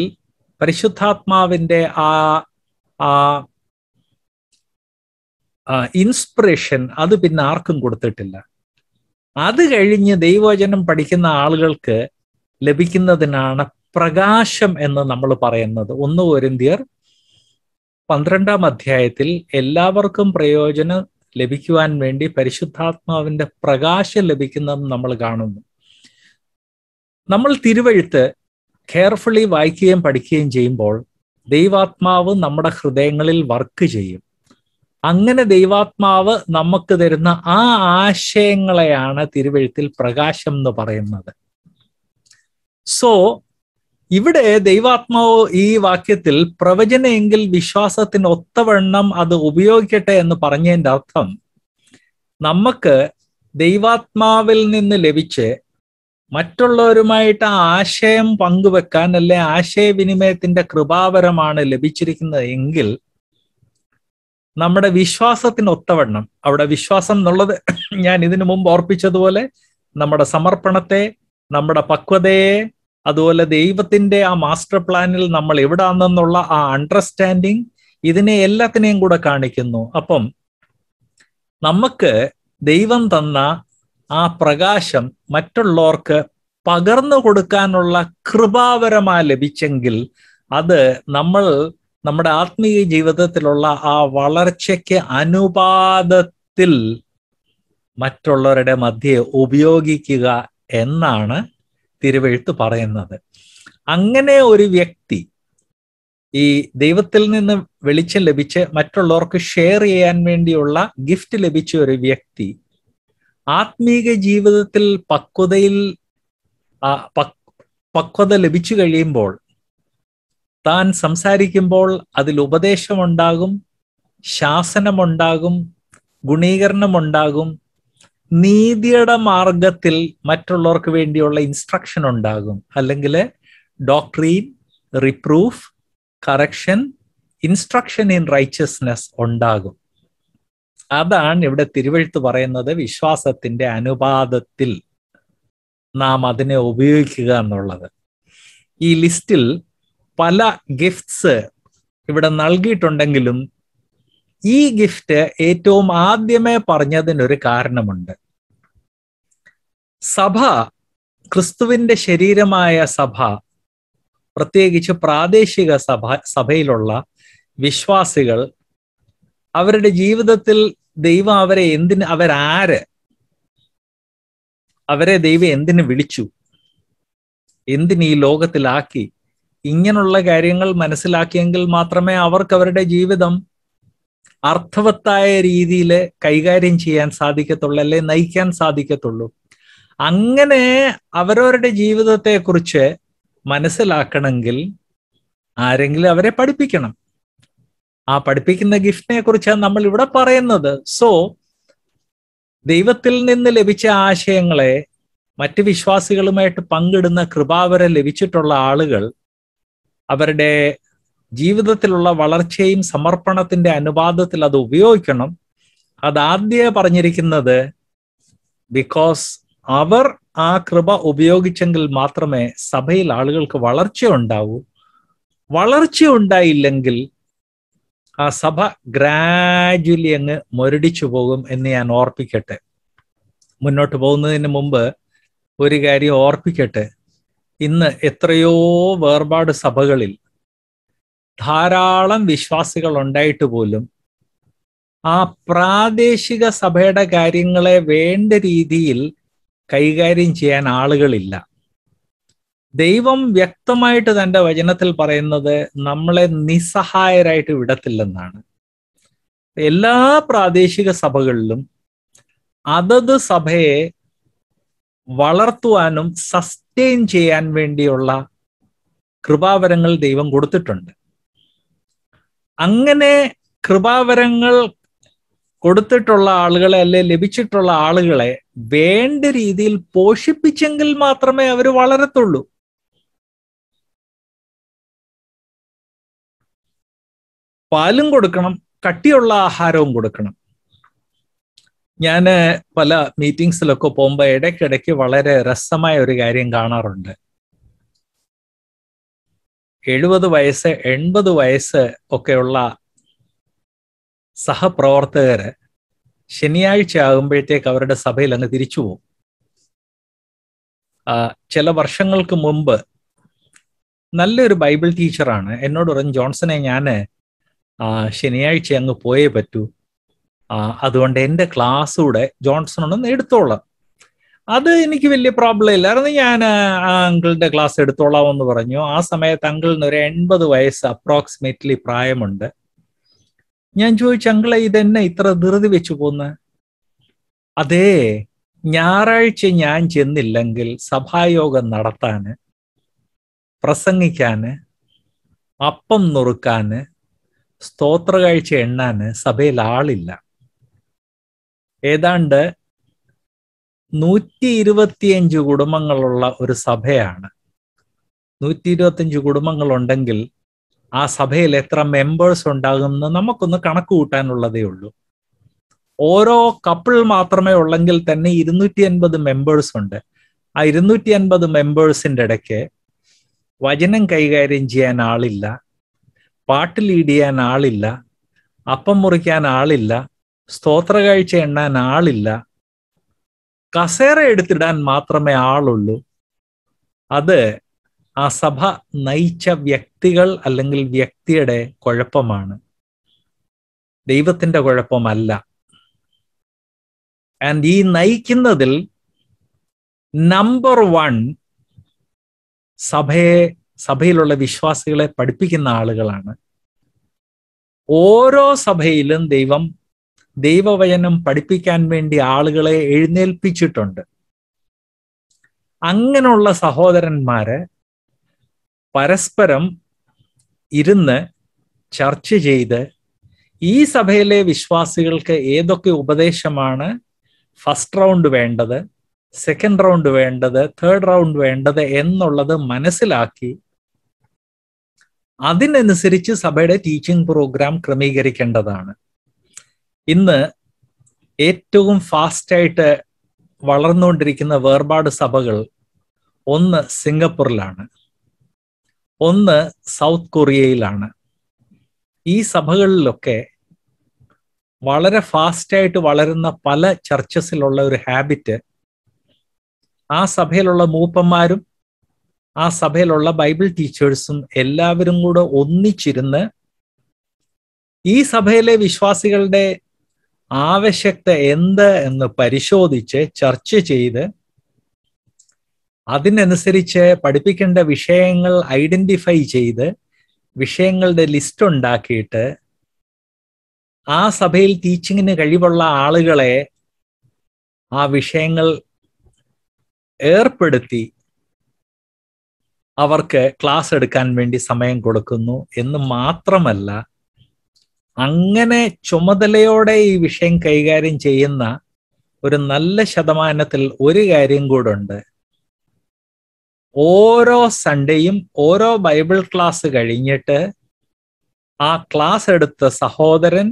പരിശുദ്ധാത്മാവിന്റെ ആ ആ ഇൻസ്പിറേഷൻ അത് പിന്നെ ആർക്കും കൊടുത്തിട്ടില്ല അത് കഴിഞ്ഞ് ദൈവവചനം പഠിക്കുന്ന ആളുകൾക്ക് ലഭിക്കുന്നതിനാണ് പ്രകാശം എന്ന് നമ്മൾ പറയുന്നത് ഒന്ന് ഒരിന്തിയർ പന്ത്രണ്ടാം അധ്യായത്തിൽ എല്ലാവർക്കും പ്രയോജനം ലഭിക്കുവാൻ വേണ്ടി പരിശുദ്ധാത്മാവിന്റെ പ്രകാശം ലഭിക്കുന്നതും നമ്മൾ കാണുന്നു നമ്മൾ തിരുവഴുത്ത് കെയർഫുള്ളി വായിക്കുകയും പഠിക്കുകയും ചെയ്യുമ്പോൾ ദൈവാത്മാവ് നമ്മുടെ ഹൃദയങ്ങളിൽ വർക്ക് ചെയ്യും അങ്ങനെ ദൈവാത്മാവ് നമുക്ക് തരുന്ന ആ ആശയങ്ങളെയാണ് തിരുവഴുത്തിൽ പ്രകാശം എന്ന് പറയുന്നത് സോ ഇവിടെ ദൈവാത്മാവ് ഈ വാക്യത്തിൽ എങ്കിൽ വിശ്വാസത്തിന് ഒത്തവണ്ണം അത് ഉപയോഗിക്കട്ടെ എന്ന് പറഞ്ഞതിൻ്റെ അർത്ഥം നമുക്ക് ദൈവാത്മാവിൽ നിന്ന് ലഭിച്ച് മറ്റുള്ളവരുമായിട്ട് ആശയം പങ്കുവെക്കാൻ അല്ലെ ആശയവിനിമയത്തിന്റെ കൃപാവരമാണ് ലഭിച്ചിരിക്കുന്നത് എങ്കിൽ നമ്മുടെ വിശ്വാസത്തിന് ഒത്തവണ്ണം അവിടെ വിശ്വാസം എന്നുള്ളത് ഞാൻ ഇതിനു മുമ്പ് ഓർപ്പിച്ചതുപോലെ നമ്മുടെ സമർപ്പണത്തെ നമ്മുടെ പക്വതയെ അതുപോലെ ദൈവത്തിന്റെ ആ മാസ്റ്റർ പ്ലാനിൽ നമ്മൾ എവിടാന്നുള്ള ആ അണ്ടർസ്റ്റാൻഡിങ് ഇതിനെ എല്ലാത്തിനെയും കൂടെ കാണിക്കുന്നു അപ്പം നമുക്ക് ദൈവം തന്ന ആ പ്രകാശം മറ്റുള്ളവർക്ക് പകർന്നു കൊടുക്കാനുള്ള കൃപാവരമായി ലഭിച്ചെങ്കിൽ അത് നമ്മൾ നമ്മുടെ ആത്മീയ ജീവിതത്തിലുള്ള ആ വളർച്ചയ്ക്ക് അനുപാതത്തിൽ മറ്റുള്ളവരുടെ മധ്യെ ഉപയോഗിക്കുക എന്നാണ് തിരുവെഴുത്ത് പറയുന്നത് അങ്ങനെ ഒരു വ്യക്തി ഈ ദൈവത്തിൽ നിന്ന് വെളിച്ചം ലഭിച്ച് മറ്റുള്ളവർക്ക് ഷെയർ ചെയ്യാൻ വേണ്ടിയുള്ള ഗിഫ്റ്റ് ലഭിച്ച ഒരു വ്യക്തി ആത്മീക ജീവിതത്തിൽ പക്വതയിൽ പക്വത ലഭിച്ചു കഴിയുമ്പോൾ താൻ സംസാരിക്കുമ്പോൾ അതിൽ ഉപദേശമുണ്ടാകും ശാസനമുണ്ടാകും ഗുണീകരണമുണ്ടാകും നീതിയുടെ മാർഗത്തിൽ മറ്റുള്ളവർക്ക് വേണ്ടിയുള്ള ഇൻസ്ട്രക്ഷൻ ഉണ്ടാകും അല്ലെങ്കിൽ doctrine reproof correction instruction in righteousness ഉണ്ടാകും അതാണ് ഇവിടെ തിരുവഴുത്ത് പറയുന്നത് വിശ്വാസത്തിന്റെ അനുപാതത്തിൽ നാം അതിനെ ഉപയോഗിക്കുക എന്നുള്ളത് ഈ ലിസ്റ്റിൽ പല ഗിഫ്റ്റ്സ് ഇവിടെ നൽകിയിട്ടുണ്ടെങ്കിലും ഈ ഗിഫ്റ്റ് ഏറ്റവും ആദ്യമേ പറഞ്ഞതിനൊരു കാരണമുണ്ട് സഭ ക്രിസ്തുവിന്റെ ശരീരമായ സഭ പ്രത്യേകിച്ച് പ്രാദേശിക സഭ സഭയിലുള്ള വിശ്വാസികൾ അവരുടെ ജീവിതത്തിൽ ദൈവം അവരെ എന്തിന് അവരാര് അവരെ ദൈവം എന്തിന് വിളിച്ചു എന്തിന് ഈ ലോകത്തിലാക്കി ഇങ്ങനെയുള്ള കാര്യങ്ങൾ മനസ്സിലാക്കിയെങ്കിൽ മാത്രമേ അവർക്ക് അവരുടെ ജീവിതം അർത്ഥവത്തായ രീതിയിൽ കൈകാര്യം ചെയ്യാൻ സാധിക്കത്തുള്ളൂ അല്ലെ നയിക്കാൻ സാധിക്കത്തുള്ളൂ അങ്ങനെ അവരവരുടെ ജീവിതത്തെക്കുറിച്ച് മനസ്സിലാക്കണമെങ്കിൽ ആരെങ്കിലും അവരെ പഠിപ്പിക്കണം ആ പഠിപ്പിക്കുന്ന ഗിഫ്റ്റിനെ കുറിച്ചാണ് നമ്മൾ ഇവിടെ പറയുന്നത് സോ ദൈവത്തിൽ നിന്ന് ലഭിച്ച ആശയങ്ങളെ മറ്റ് വിശ്വാസികളുമായിട്ട് പങ്കിടുന്ന കൃപാവരെ ലഭിച്ചിട്ടുള്ള ആളുകൾ അവരുടെ ജീവിതത്തിലുള്ള വളർച്ചയും സമർപ്പണത്തിന്റെ അനുപാതത്തിൽ അത് ഉപയോഗിക്കണം അതാദ്യേ പറഞ്ഞിരിക്കുന്നത് ബിക്കോസ് അവർ ആ കൃപ ഉപയോഗിച്ചെങ്കിൽ മാത്രമേ സഭയിൽ ആളുകൾക്ക് വളർച്ച ഉണ്ടാവൂ വളർച്ച ഉണ്ടായില്ലെങ്കിൽ ആ സഭ ഗ്രാജുവലി അങ്ങ് മുരടിച്ചു പോകും എന്ന് ഞാൻ ഓർപ്പിക്കട്ടെ മുന്നോട്ട് പോകുന്നതിന് മുമ്പ് ഒരു കാര്യം ഓർപ്പിക്കട്ടെ ഇന്ന് എത്രയോ വേർപാട് സഭകളിൽ ധാരാളം വിശ്വാസികൾ ഉണ്ടായിട്ട് പോലും ആ പ്രാദേശിക സഭയുടെ കാര്യങ്ങളെ വേണ്ട രീതിയിൽ കൈകാര്യം ചെയ്യാൻ ആളുകളില്ല ദൈവം വ്യക്തമായിട്ട് തൻ്റെ വചനത്തിൽ പറയുന്നത് നമ്മളെ നിസ്സഹായരായിട്ട് വിടത്തില്ലെന്നാണ് എല്ലാ പ്രാദേശിക സഭകളിലും അതത് സഭയെ വളർത്തുവാനും സസ്റ്റെയിൻ ചെയ്യാൻ വേണ്ടിയുള്ള കൃപാവരങ്ങൾ ദൈവം കൊടുത്തിട്ടുണ്ട് അങ്ങനെ കൃപാവരങ്ങൾ കൊടുത്തിട്ടുള്ള ആളുകളെ അല്ലെ ലഭിച്ചിട്ടുള്ള ആളുകളെ വേണ്ട രീതിയിൽ പോഷിപ്പിച്ചെങ്കിൽ മാത്രമേ അവർ വളരത്തുള്ളൂ പാലും കൊടുക്കണം കട്ടിയുള്ള ആഹാരവും കൊടുക്കണം ഞാൻ പല മീറ്റിങ്സിലൊക്കെ പോകുമ്പോൾ ഇടയ്ക്കിടയ്ക്ക് വളരെ രസമായ ഒരു കാര്യം കാണാറുണ്ട് എഴുപത് വയസ്സ് എൺപത് വയസ്സ് ഒക്കെയുള്ള സഹപ്രവർത്തകര് ശനിയാഴ്ച ആകുമ്പോഴത്തേക്ക് അവരുടെ സഭയിൽ അങ്ങ് തിരിച്ചു പോകും ചില വർഷങ്ങൾക്ക് മുമ്പ് നല്ലൊരു ബൈബിൾ ടീച്ചറാണ് എന്നോട് പറഞ്ഞു ജോൺസനെ ഞാൻ ശനിയാഴ്ച അങ്ങ് പോയേ പറ്റൂ അതുകൊണ്ട് എൻ്റെ ക്ലാസ് കൂടെ ജോൺസൺ ഉണ്ടെന്ന് എടുത്തോളാം അത് എനിക്ക് വലിയ പ്രോബ്ലം ഇല്ലായിരുന്നു ഞാൻ അങ്കിളിന്റെ ക്ലാസ് എടുത്തോളാം എന്ന് പറഞ്ഞു ആ സമയത്ത് അങ്കിളിന് ഒരു എൺപത് വയസ്സ് അപ്രോക്സിമേറ്റ്ലി പ്രായമുണ്ട് ഞാൻ ചോദിച്ചു അങ്കിളെ ഇതെന്നെ ഇത്ര ധൃതി വെച്ചു പോന്ന് അതേ ഞായറാഴ്ച ഞാൻ ചെന്നില്ലെങ്കിൽ സഭായോഗം നടത്താന് പ്രസംഗിക്കാന് അപ്പം നുറുക്കാന് സ്തോത്രകാഴ്ച എണ്ണാന് സഭയിൽ ആളില്ല ഏതാണ്ട് നൂറ്റി ഇരുപത്തിയഞ്ച് കുടുംബങ്ങളുള്ള ഒരു സഭയാണ് നൂറ്റി ഇരുപത്തിയഞ്ച് കുടുംബങ്ങളുണ്ടെങ്കിൽ ആ സഭയിൽ എത്ര മെമ്പേഴ്സ് ഉണ്ടാകുമെന്ന് നമുക്കൊന്ന് കണക്ക് കൂട്ടാനുള്ളതേ ഉള്ളൂ ഓരോ കപ്പിൾ മാത്രമേ ഉള്ളെങ്കിൽ തന്നെ ഇരുന്നൂറ്റി അൻപത് മെമ്പേഴ്സ് ഉണ്ട് ആ ഇരുന്നൂറ്റി അൻപത് മെമ്പേഴ്സിന്റെ ഇടയ്ക്ക് വചനം കൈകാര്യം ചെയ്യാൻ ആളില്ല പാട്ട് ലീഡ് ചെയ്യാൻ ആളില്ല അപ്പം മുറിക്കാൻ ആളില്ല സ്തോത്ര കാഴ്ച എണ്ണാൻ ആളില്ല കസേര എടുത്തിടാൻ മാത്രമേ ആളുള്ളൂ അത് ആ സഭ നയിച്ച വ്യക്തികൾ അല്ലെങ്കിൽ വ്യക്തിയുടെ കുഴപ്പമാണ് ദൈവത്തിന്റെ കുഴപ്പമല്ല ആൻഡ് ഈ നയിക്കുന്നതിൽ നമ്പർ വൺ സഭയെ സഭയിലുള്ള വിശ്വാസികളെ പഠിപ്പിക്കുന്ന ആളുകളാണ് ഓരോ സഭയിലും ദൈവം ദൈവവചനം പഠിപ്പിക്കാൻ വേണ്ടി ആളുകളെ എഴുന്നേൽപ്പിച്ചിട്ടുണ്ട് അങ്ങനെയുള്ള സഹോദരന്മാര് പരസ്പരം ഇരുന്ന് ചർച്ച ചെയ്ത് ഈ സഭയിലെ വിശ്വാസികൾക്ക് ഏതൊക്കെ ഉപദേശമാണ് ഫസ്റ്റ് റൗണ്ട് വേണ്ടത് സെക്കൻഡ് റൗണ്ട് വേണ്ടത് തേർഡ് റൗണ്ട് വേണ്ടത് എന്നുള്ളത് മനസ്സിലാക്കി അതിനനുസരിച്ച് സഭയുടെ ടീച്ചിങ് പ്രോഗ്രാം ക്രമീകരിക്കേണ്ടതാണ് ഇന്ന് ഏറ്റവും ഫാസ്റ്റായിട്ട് വളർന്നുകൊണ്ടിരിക്കുന്ന വേർപാട് സഭകൾ ഒന്ന് സിംഗപ്പൂരിലാണ് ഒന്ന് സൗത്ത് കൊറിയയിലാണ് ഈ സഭകളിലൊക്കെ വളരെ ഫാസ്റ്റായിട്ട് വളരുന്ന പല ചർച്ചസിലുള്ള ഒരു ഹാബിറ്റ് ആ സഭയിലുള്ള മൂപ്പന്മാരും ആ സഭയിലുള്ള ബൈബിൾ ടീച്ചേഴ്സും എല്ലാവരും കൂടെ ഒന്നിച്ചിരുന്ന് ഈ സഭയിലെ വിശ്വാസികളുടെ ആവശ്യകത എന്ത് എന്ന് പരിശോധിച്ച് ചർച്ച ചെയ്ത് അതിനനുസരിച്ച് പഠിപ്പിക്കേണ്ട വിഷയങ്ങൾ ഐഡന്റിഫൈ ചെയ്ത് വിഷയങ്ങളുടെ ലിസ്റ്റ് ഉണ്ടാക്കിയിട്ട് ആ സഭയിൽ ടീച്ചിങ്ങിന് കഴിവുള്ള ആളുകളെ ആ വിഷയങ്ങൾ ഏർപ്പെടുത്തി അവർക്ക് ക്ലാസ് എടുക്കാൻ വേണ്ടി സമയം കൊടുക്കുന്നു എന്ന് മാത്രമല്ല അങ്ങനെ ചുമതലയോടെ ഈ വിഷയം കൈകാര്യം ചെയ്യുന്ന ഒരു നല്ല ശതമാനത്തിൽ ഒരു കാര്യം കൂടുണ്ട് ഓരോ സൺഡേയും ഓരോ ബൈബിൾ ക്ലാസ് കഴിഞ്ഞിട്ട് ആ ക്ലാസ് എടുത്ത സഹോദരൻ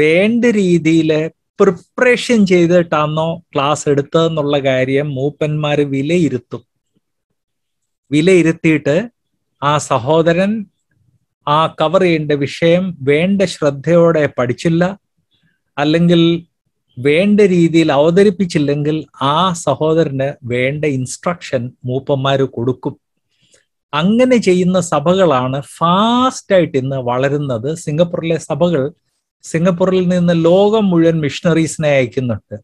വേണ്ട രീതിയിൽ പ്രിപ്പറേഷൻ ചെയ്തിട്ടാണോ ക്ലാസ് എടുത്തതെന്നുള്ള കാര്യം മൂപ്പന്മാർ വിലയിരുത്തും വിലയിരുത്തിയിട്ട് ആ സഹോദരൻ ആ കവർ ചെയ്യേണ്ട വിഷയം വേണ്ട ശ്രദ്ധയോടെ പഠിച്ചില്ല അല്ലെങ്കിൽ വേണ്ട രീതിയിൽ അവതരിപ്പിച്ചില്ലെങ്കിൽ ആ സഹോദരന് വേണ്ട ഇൻസ്ട്രക്ഷൻ മൂപ്പന്മാർ കൊടുക്കും അങ്ങനെ ചെയ്യുന്ന സഭകളാണ് ഫാസ്റ്റ് ആയിട്ട് ഇന്ന് വളരുന്നത് സിംഗപ്പൂരിലെ സഭകൾ സിംഗപ്പൂരിൽ നിന്ന് ലോകം മുഴുവൻ മിഷണറീസിനെ അയക്കുന്നുണ്ട്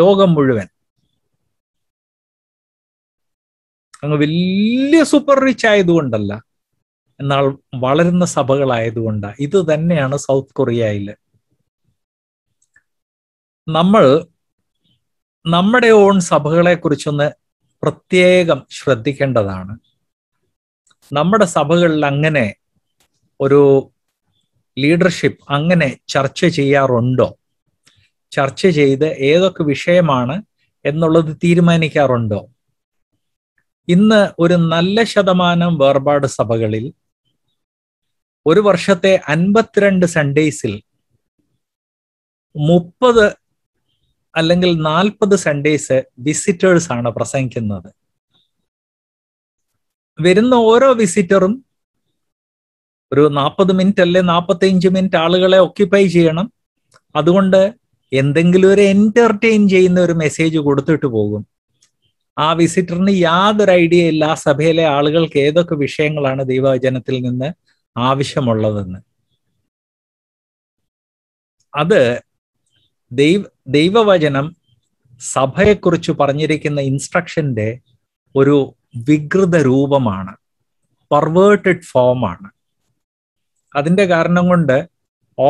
ലോകം മുഴുവൻ അങ്ങ് വലിയ സൂപ്പർ റിച്ച് ആയതുകൊണ്ടല്ല എന്നാൽ വളരുന്ന സഭകളായതുകൊണ്ട് ഇത് തന്നെയാണ് സൗത്ത് കൊറിയയിൽ നമ്മൾ നമ്മുടെ ഓൺ സഭകളെ കുറിച്ചൊന്ന് പ്രത്യേകം ശ്രദ്ധിക്കേണ്ടതാണ് നമ്മുടെ സഭകളിൽ അങ്ങനെ ഒരു ലീഡർഷിപ്പ് അങ്ങനെ ചർച്ച ചെയ്യാറുണ്ടോ ചർച്ച ചെയ്ത് ഏതൊക്കെ വിഷയമാണ് എന്നുള്ളത് തീരുമാനിക്കാറുണ്ടോ ഇന്ന് ഒരു നല്ല ശതമാനം വേർപാട് സഭകളിൽ ഒരു വർഷത്തെ അൻപത്തിരണ്ട് സൺഡേസിൽ മുപ്പത് അല്ലെങ്കിൽ നാൽപ്പത് സൺഡേസ് വിസിറ്റേഴ്സ് ആണ് പ്രസംഗിക്കുന്നത് വരുന്ന ഓരോ വിസിറ്ററും ഒരു നാൽപ്പത് മിനിറ്റ് അല്ലെ നാൽപ്പത്തിയഞ്ച് മിനിറ്റ് ആളുകളെ ഒക്യുപ്പൈ ചെയ്യണം അതുകൊണ്ട് എന്തെങ്കിലും ഒരു എന്റർടൈൻ ചെയ്യുന്ന ഒരു മെസ്സേജ് കൊടുത്തിട്ട് പോകും ആ വിസിറ്ററിന് യാതൊരു ഐഡിയ ഇല്ല ആ സഭയിലെ ആളുകൾക്ക് ഏതൊക്കെ വിഷയങ്ങളാണ് ദൈവവചനത്തിൽ നിന്ന് ആവശ്യമുള്ളതെന്ന് അത് ദൈവ ദൈവവചനം സഭയെക്കുറിച്ച് പറഞ്ഞിരിക്കുന്ന ഇൻസ്ട്രക്ഷന്റെ ഒരു വികൃത രൂപമാണ് പർവേർട്ടഡ് ഫോമാണ് അതിൻ്റെ കാരണം കൊണ്ട്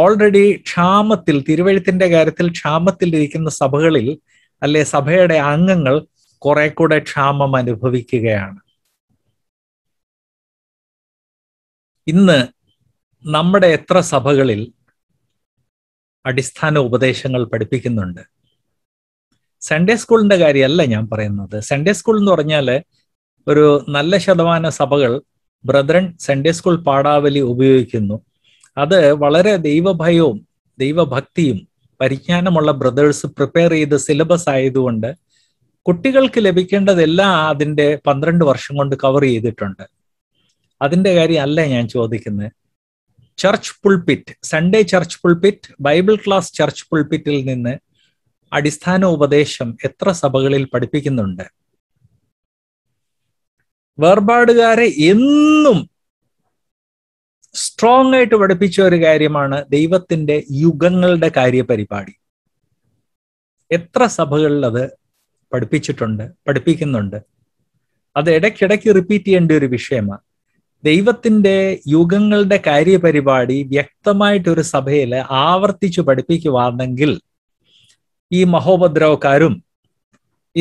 ഓൾറെഡി ക്ഷാമത്തിൽ തിരുവഴുത്തിന്റെ കാര്യത്തിൽ ക്ഷാമത്തിൽ ഇരിക്കുന്ന സഭകളിൽ അല്ലെ സഭയുടെ അംഗങ്ങൾ കുറെ കൂടെ ക്ഷാമം അനുഭവിക്കുകയാണ് ഇന്ന് നമ്മുടെ എത്ര സഭകളിൽ അടിസ്ഥാന ഉപദേശങ്ങൾ പഠിപ്പിക്കുന്നുണ്ട് സൺഡേ സ്കൂളിന്റെ കാര്യമല്ല ഞാൻ പറയുന്നത് സൺഡേ സ്കൂൾ എന്ന് പറഞ്ഞാൽ ഒരു നല്ല ശതമാനം സഭകൾ ബ്രദറൻ സൺഡേ സ്കൂൾ പാഠാവലി ഉപയോഗിക്കുന്നു അത് വളരെ ദൈവഭയവും ദൈവഭക്തിയും പരിജ്ഞാനമുള്ള ബ്രദേഴ്സ് പ്രിപ്പയർ ചെയ്ത സിലബസ് ആയതുകൊണ്ട് കുട്ടികൾക്ക് ലഭിക്കേണ്ടതെല്ലാം അതിൻ്റെ പന്ത്രണ്ട് വർഷം കൊണ്ട് കവർ ചെയ്തിട്ടുണ്ട് അതിന്റെ കാര്യമല്ല ഞാൻ ചോദിക്കുന്നത് church pulpit Sunday church pulpit Bible class church പുൾപിറ്റിൽ നിന്ന് അടിസ്ഥാന ഉപദേശം എത്ര സഭകളിൽ പഠിപ്പിക്കുന്നുണ്ട് വേർപാടുകാരെ എന്നും സ്ട്രോങ് ആയിട്ട് പഠിപ്പിച്ച ഒരു കാര്യമാണ് ദൈവത്തിന്റെ യുഗങ്ങളുടെ കാര്യപരിപാടി എത്ര സഭകളിൽ അത് പഠിപ്പിച്ചിട്ടുണ്ട് പഠിപ്പിക്കുന്നുണ്ട് അത് ഇടയ്ക്കിടയ്ക്ക് റിപ്പീറ്റ് ചെയ്യേണ്ട ഒരു വിഷയമാണ് ദൈവത്തിന്റെ യുഗങ്ങളുടെ കാര്യപരിപാടി വ്യക്തമായിട്ടൊരു സഭയിൽ ആവർത്തിച്ചു പഠിപ്പിക്കുവാണെങ്കിൽ ഈ മഹോപദ്രവക്കാരും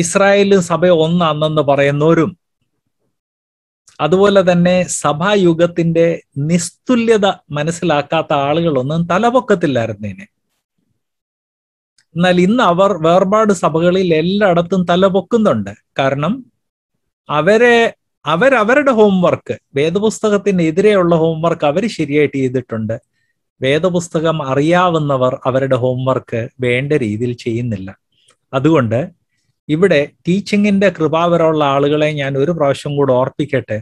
ഇസ്രായേലും സഭ ഒന്നാണെന്ന് പറയുന്നവരും അതുപോലെ തന്നെ സഭായുഗത്തിന്റെ നിസ്തുല്യത മനസ്സിലാക്കാത്ത ആളുകളൊന്നും തലപൊക്കത്തില്ലായിരുന്നേനെ എന്നാൽ ഇന്ന് അവർ വേർപാട് സഭകളിൽ എല്ലായിടത്തും തലപൊക്കുന്നുണ്ട് കാരണം അവരെ അവരവരുടെ ഹോംവർക്ക് വേദപുസ്തകത്തിന് എതിരെയുള്ള ഹോംവർക്ക് അവർ ശരിയായിട്ട് ചെയ്തിട്ടുണ്ട് വേദപുസ്തകം അറിയാവുന്നവർ അവരുടെ ഹോംവർക്ക് വേണ്ട രീതിയിൽ ചെയ്യുന്നില്ല അതുകൊണ്ട് ഇവിടെ ടീച്ചിങ്ങിന്റെ കൃപാവരമുള്ള ആളുകളെ ഞാൻ ഒരു പ്രാവശ്യം കൂടെ ഓർപ്പിക്കട്ടെ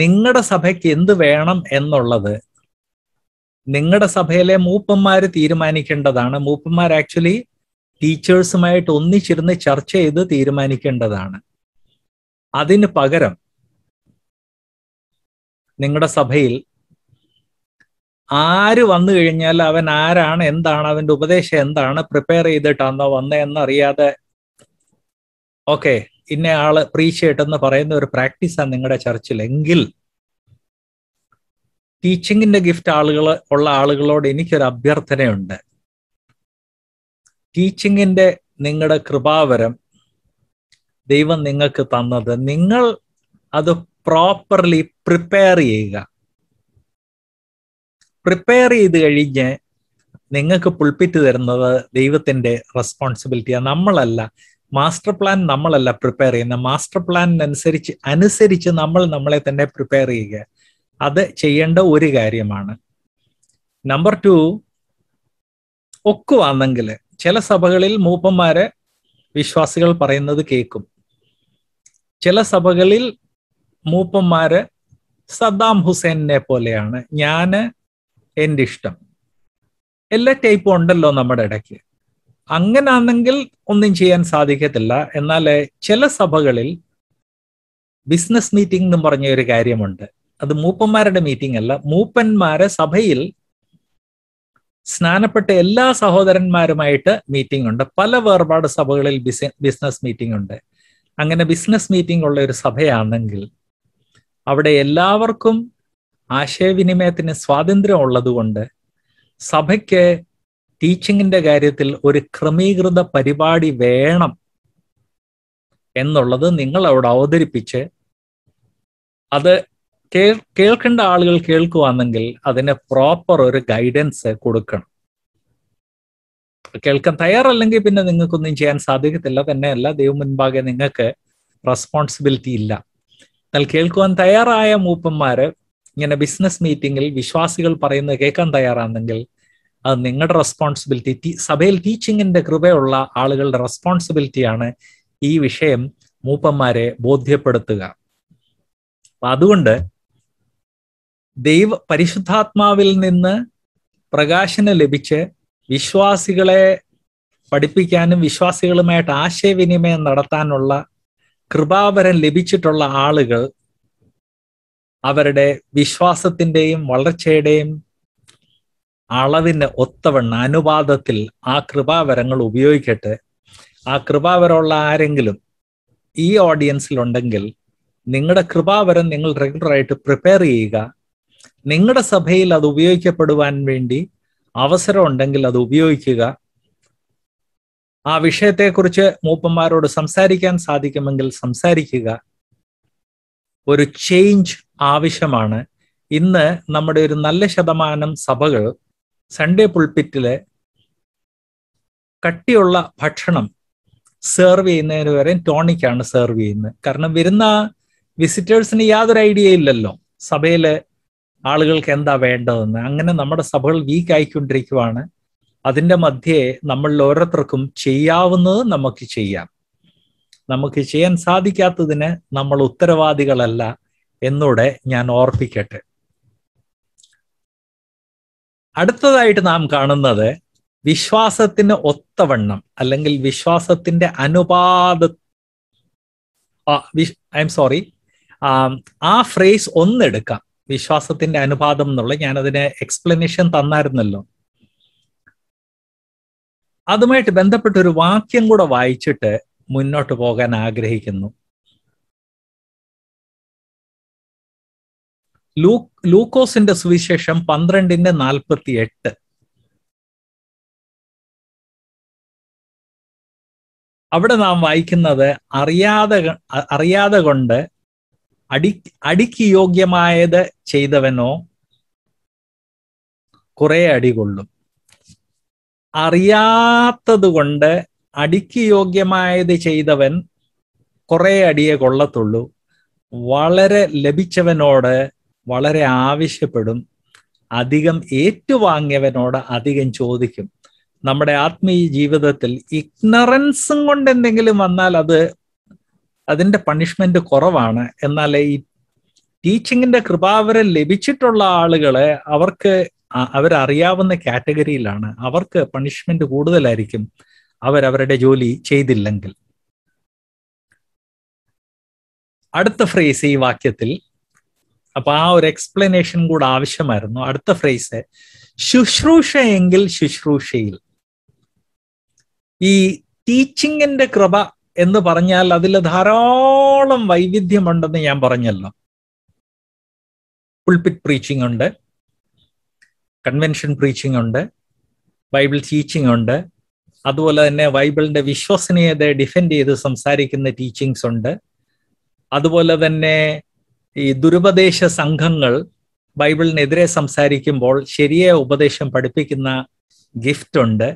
നിങ്ങളുടെ സഭയ്ക്ക് എന്ത് വേണം എന്നുള്ളത് നിങ്ങളുടെ സഭയിലെ മൂപ്പന്മാർ തീരുമാനിക്കേണ്ടതാണ് മൂപ്പന്മാർ ആക്ച്വലി ടീച്ചേഴ്സുമായിട്ട് ഒന്നിച്ചിരുന്ന് ചർച്ച ചെയ്ത് തീരുമാനിക്കേണ്ടതാണ് അതിന് പകരം നിങ്ങളുടെ സഭയിൽ ആര് വന്നു കഴിഞ്ഞാൽ അവൻ ആരാണ് എന്താണ് അവന്റെ ഉപദേശം എന്താണ് പ്രിപ്പയർ ചെയ്തിട്ടാണോ വന്നതെന്ന് അറിയാതെ ഓക്കെ ഇന്ന ആള് പ്രീഷിയേറ്റ് എന്ന് പറയുന്ന ഒരു പ്രാക്ടീസാണ് നിങ്ങളുടെ ചർച്ചിൽ എങ്കിൽ ടീച്ചിങ്ങിന്റെ ഗിഫ്റ്റ് ആളുകൾ ഉള്ള ആളുകളോട് എനിക്കൊരു അഭ്യർത്ഥനയുണ്ട് ടീച്ചിങ്ങിന്റെ നിങ്ങളുടെ കൃപാവരം ദൈവം നിങ്ങൾക്ക് തന്നത് നിങ്ങൾ അത് പ്രോപ്പർലി പ്രിപ്പയർ ചെയ്യുക പ്രിപ്പയർ ചെയ്ത് കഴിഞ്ഞ് നിങ്ങൾക്ക് പുൾപ്പിറ്റ് തരുന്നത് ദൈവത്തിന്റെ റെസ്പോൺസിബിലിറ്റിയാണ് നമ്മളല്ല മാസ്റ്റർ പ്ലാൻ നമ്മളല്ല പ്രിപ്പയർ ചെയ്യുന്ന മാസ്റ്റർ പ്ലാനിനനുസരിച്ച് അനുസരിച്ച് നമ്മൾ നമ്മളെ തന്നെ പ്രിപ്പയർ ചെയ്യുക അത് ചെയ്യേണ്ട ഒരു കാര്യമാണ് നമ്പർ ടു ഒക്കുവാന്നെങ്കിൽ ചില സഭകളിൽ മൂപ്പന്മാരെ വിശ്വാസികൾ പറയുന്നത് കേൾക്കും ചില സഭകളിൽ മൂപ്പന്മാര് സദ്ദാം ഹുസൈനെ പോലെയാണ് ഞാന് എൻ്റെ ഇഷ്ടം എല്ലാ ടൈപ്പും ഉണ്ടല്ലോ നമ്മുടെ ഇടയ്ക്ക് അങ്ങനാണെങ്കിൽ ഒന്നും ചെയ്യാൻ സാധിക്കത്തില്ല എന്നാൽ ചില സഭകളിൽ ബിസിനസ് മീറ്റിംഗ് എന്ന് പറഞ്ഞ ഒരു കാര്യമുണ്ട് അത് മൂപ്പന്മാരുടെ മീറ്റിംഗ് അല്ല മൂപ്പന്മാരെ സഭയിൽ സ്നാനപ്പെട്ട എല്ലാ സഹോദരന്മാരുമായിട്ട് മീറ്റിംഗ് ഉണ്ട് പല വേർപാട് സഭകളിൽ ബിസിനസ് മീറ്റിംഗ് ഉണ്ട് അങ്ങനെ ബിസിനസ് മീറ്റിംഗ് ഉള്ള ഒരു സഭയാണെങ്കിൽ അവിടെ എല്ലാവർക്കും ആശയവിനിമയത്തിന് സ്വാതന്ത്ര്യം ഉള്ളതുകൊണ്ട് സഭയ്ക്ക് ടീച്ചിങ്ങിന്റെ കാര്യത്തിൽ ഒരു ക്രമീകൃത പരിപാടി വേണം എന്നുള്ളത് നിങ്ങൾ അവിടെ അവതരിപ്പിച്ച് അത് കേൾക്കേണ്ട ആളുകൾ കേൾക്കുവാണെങ്കിൽ അതിന് പ്രോപ്പർ ഒരു ഗൈഡൻസ് കൊടുക്കണം കേൾക്കാൻ തയ്യാറല്ലെങ്കിൽ പിന്നെ നിങ്ങൾക്കൊന്നും ചെയ്യാൻ സാധിക്കത്തില്ല തന്നെയല്ല ദൈവം മുൻപാകെ നിങ്ങൾക്ക് റെസ്പോൺസിബിലിറ്റി ഇല്ല എന്നാൽ കേൾക്കുവാൻ തയ്യാറായ മൂപ്പന്മാര് ഇങ്ങനെ ബിസിനസ് മീറ്റിംഗിൽ വിശ്വാസികൾ പറയുന്നത് കേൾക്കാൻ തയ്യാറാണെങ്കിൽ അത് നിങ്ങളുടെ റെസ്പോൺസിബിലിറ്റി സഭയിൽ ടീച്ചിങ്ങിന്റെ കൃപയുള്ള ആളുകളുടെ റെസ്പോൺസിബിലിറ്റിയാണ് ഈ വിഷയം മൂപ്പന്മാരെ ബോധ്യപ്പെടുത്തുക അതുകൊണ്ട് ദൈവ പരിശുദ്ധാത്മാവിൽ നിന്ന് പ്രകാശനം ലഭിച്ച് വിശ്വാസികളെ പഠിപ്പിക്കാനും വിശ്വാസികളുമായിട്ട് ആശയവിനിമയം നടത്താനുള്ള കൃപാവരം ലഭിച്ചിട്ടുള്ള ആളുകൾ അവരുടെ വിശ്വാസത്തിൻ്റെയും വളർച്ചയുടെയും അളവിന് ഒത്തവണ്ണ അനുപാതത്തിൽ ആ കൃപാവരങ്ങൾ ഉപയോഗിക്കട്ടെ ആ കൃപാവരമുള്ള ആരെങ്കിലും ഈ ഓഡിയൻസിൽ ഉണ്ടെങ്കിൽ നിങ്ങളുടെ കൃപാവരം നിങ്ങൾ റെഗുലറായിട്ട് പ്രിപ്പയർ ചെയ്യുക നിങ്ങളുടെ സഭയിൽ അത് ഉപയോഗിക്കപ്പെടുവാൻ വേണ്ടി അവസരം ഉണ്ടെങ്കിൽ അത് ഉപയോഗിക്കുക ആ വിഷയത്തെക്കുറിച്ച് മൂപ്പന്മാരോട് സംസാരിക്കാൻ സാധിക്കുമെങ്കിൽ സംസാരിക്കുക ഒരു ചേഞ്ച് ആവശ്യമാണ് ഇന്ന് നമ്മുടെ ഒരു നല്ല ശതമാനം സഭകൾ സൺഡേ പുൾപിറ്റിലെ കട്ടിയുള്ള ഭക്ഷണം സെർവ് ചെയ്യുന്നതിന് വരെ ടോണിക്കാണ് സെർവ് ചെയ്യുന്നത് കാരണം വരുന്ന വിസിറ്റേഴ്സിന് യാതൊരു ഐഡിയ ഇല്ലല്ലോ സഭയിലെ ആളുകൾക്ക് എന്താ വേണ്ടതെന്ന് അങ്ങനെ നമ്മുടെ സഭകൾ വീക്ക് ആയിക്കൊണ്ടിരിക്കുവാണ് അതിൻ്റെ മധ്യേ നമ്മളിൽ ഓരോരുത്തർക്കും ചെയ്യാവുന്നത് നമുക്ക് ചെയ്യാം നമുക്ക് ചെയ്യാൻ സാധിക്കാത്തതിന് നമ്മൾ ഉത്തരവാദികളല്ല എന്നൂടെ ഞാൻ ഓർപ്പിക്കട്ടെ അടുത്തതായിട്ട് നാം കാണുന്നത് വിശ്വാസത്തിന് ഒത്തവണ്ണം അല്ലെങ്കിൽ വിശ്വാസത്തിന്റെ അനുപാത ഐ എം സോറി ആ ഫ്രേസ് ഒന്നെടുക്കാം വിശ്വാസത്തിന്റെ അനുപാതം എന്നുള്ള അതിന് എക്സ്പ്ലനേഷൻ തന്നായിരുന്നല്ലോ അതുമായിട്ട് ബന്ധപ്പെട്ട ഒരു വാക്യം കൂടെ വായിച്ചിട്ട് മുന്നോട്ട് പോകാൻ ആഗ്രഹിക്കുന്നു ലൂ ലൂക്കോസിന്റെ സുവിശേഷം പന്ത്രണ്ടിന്റെ നാൽപ്പത്തി എട്ട് അവിടെ നാം വായിക്കുന്നത് അറിയാതെ അറിയാതെ കൊണ്ട് അടി അടിക്ക് യോഗ്യമായത് ചെയ്തവനോ കുറെ അടി കൊള്ളും അറിയാത്തത് കൊണ്ട് അടിക്ക് യോഗ്യമായത് ചെയ്തവൻ കുറെ അടിയെ കൊള്ളത്തുള്ളൂ വളരെ ലഭിച്ചവനോട് വളരെ ആവശ്യപ്പെടും അധികം ഏറ്റുവാങ്ങിയവനോട് അധികം ചോദിക്കും നമ്മുടെ ആത്മീയ ജീവിതത്തിൽ ഇഗ്നറൻസും കൊണ്ട് എന്തെങ്കിലും വന്നാൽ അത് അതിന്റെ പണിഷ്മെന്റ് കുറവാണ് എന്നാൽ ഈ ടീച്ചിങ്ങിന്റെ കൃപാവരം ലഭിച്ചിട്ടുള്ള ആളുകളെ അവർക്ക് അവരറിയാവുന്ന കാറ്റഗറിയിലാണ് അവർക്ക് പണിഷ്മെന്റ് കൂടുതലായിരിക്കും അവരവരുടെ ജോലി ചെയ്തില്ലെങ്കിൽ അടുത്ത ഫ്രേസ് ഈ വാക്യത്തിൽ അപ്പൊ ആ ഒരു എക്സ്പ്ലനേഷൻ കൂടെ ആവശ്യമായിരുന്നു അടുത്ത ഫ്രേസ് ശുശ്രൂഷ എങ്കിൽ ശുശ്രൂഷയിൽ ഈ ടീച്ചിങ്ങിന്റെ കൃപ എന്ന് പറഞ്ഞാൽ അതിൽ ധാരാളം വൈവിധ്യമുണ്ടെന്ന് ഞാൻ പറഞ്ഞല്ലോ പുൾപിറ്റ് പ്രീച്ചിങ് ഉണ്ട് കൺവെൻഷൻ പ്രീച്ചിങ് ഉണ്ട് ബൈബിൾ ടീച്ചിങ് ഉണ്ട് അതുപോലെ തന്നെ ബൈബിളിന്റെ വിശ്വസനീയതയെ ഡിഫെൻഡ് ചെയ്ത് സംസാരിക്കുന്ന ടീച്ചിങ്സ് ഉണ്ട് അതുപോലെ തന്നെ ഈ ദുരുപദേശ സംഘങ്ങൾ ബൈബിളിനെതിരെ സംസാരിക്കുമ്പോൾ ശരിയായ ഉപദേശം പഠിപ്പിക്കുന്ന ഗിഫ്റ്റ് ഉണ്ട്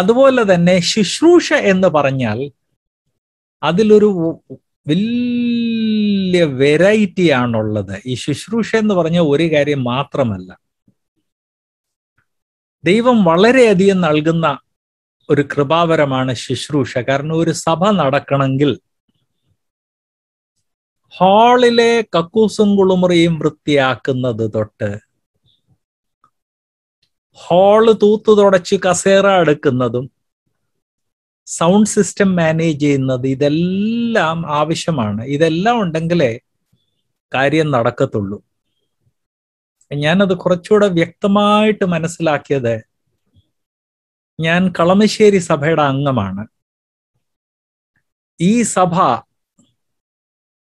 അതുപോലെ തന്നെ ശുശ്രൂഷ എന്ന് പറഞ്ഞാൽ അതിലൊരു വലിയ വെറൈറ്റി ആണുള്ളത് ഈ ശുശ്രൂഷ എന്ന് പറഞ്ഞ ഒരു കാര്യം മാത്രമല്ല ദൈവം വളരെയധികം നൽകുന്ന ഒരു കൃപാവരമാണ് ശുശ്രൂഷ കാരണം ഒരു സഭ നടക്കണമെങ്കിൽ ഹാളിലെ കക്കൂസും കുളിമുറിയും വൃത്തിയാക്കുന്നത് തൊട്ട് ഹാള് തൂത്തു തുടച്ച് കസേര എടുക്കുന്നതും സൗണ്ട് സിസ്റ്റം മാനേജ് ചെയ്യുന്നത് ഇതെല്ലാം ആവശ്യമാണ് ഇതെല്ലാം ഉണ്ടെങ്കിലേ കാര്യം നടക്കത്തുള്ളൂ ഞാനത് കുറച്ചുകൂടെ വ്യക്തമായിട്ട് മനസ്സിലാക്കിയത് ഞാൻ കളമശ്ശേരി സഭയുടെ അംഗമാണ് ഈ സഭ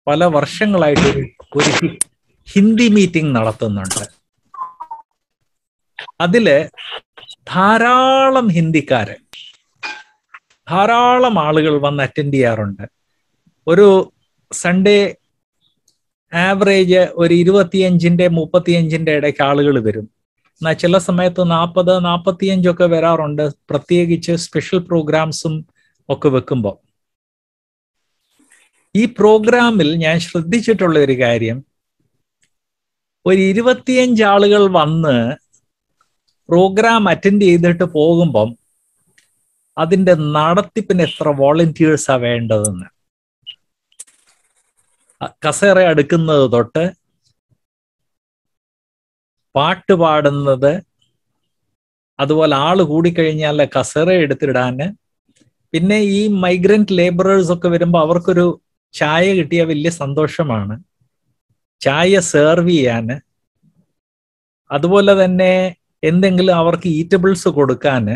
പല വർഷങ്ങളായിട്ട് ഒരു ഹിന്ദി മീറ്റിംഗ് നടത്തുന്നുണ്ട് അതില് ധാരാളം ഹിന്ദിക്കാര് ധാരാളം ആളുകൾ വന്ന് അറ്റൻഡ് ചെയ്യാറുണ്ട് ഒരു സൺഡേ ആവറേജ് ഒരു ഇരുപത്തിയഞ്ചിന്റെ മുപ്പത്തിയഞ്ചിന്റെ ഇടയ്ക്ക് ആളുകൾ വരും എന്നാൽ ചില സമയത്ത് നാൽപ്പത് നാൽപ്പത്തിയഞ്ചൊക്കെ വരാറുണ്ട് പ്രത്യേകിച്ച് സ്പെഷ്യൽ പ്രോഗ്രാംസും ഒക്കെ വെക്കുമ്പോൾ ഈ പ്രോഗ്രാമിൽ ഞാൻ ശ്രദ്ധിച്ചിട്ടുള്ള ഒരു കാര്യം ഒരു ഇരുപത്തിയഞ്ച് ആളുകൾ വന്ന് പ്രോഗ്രാം അറ്റൻഡ് ചെയ്തിട്ട് പോകുമ്പം അതിന്റെ നടത്തിപ്പിന് എത്ര വോളണ്ടിയേഴ്സാ വേണ്ടതെന്ന് കസേറ അടുക്കുന്നത് തൊട്ട് പാട്ട് പാടുന്നത് അതുപോലെ ആള് കൂടിക്കഴിഞ്ഞാൽ കസേര എടുത്തിടാന് പിന്നെ ഈ മൈഗ്രന്റ് ലേബറേഴ്സ് ഒക്കെ വരുമ്പോൾ അവർക്കൊരു ചായ കിട്ടിയ വലിയ സന്തോഷമാണ് ചായ സെർവ് ചെയ്യാന് അതുപോലെ തന്നെ എന്തെങ്കിലും അവർക്ക് ഈറ്റബിൾസ് കൊടുക്കാന്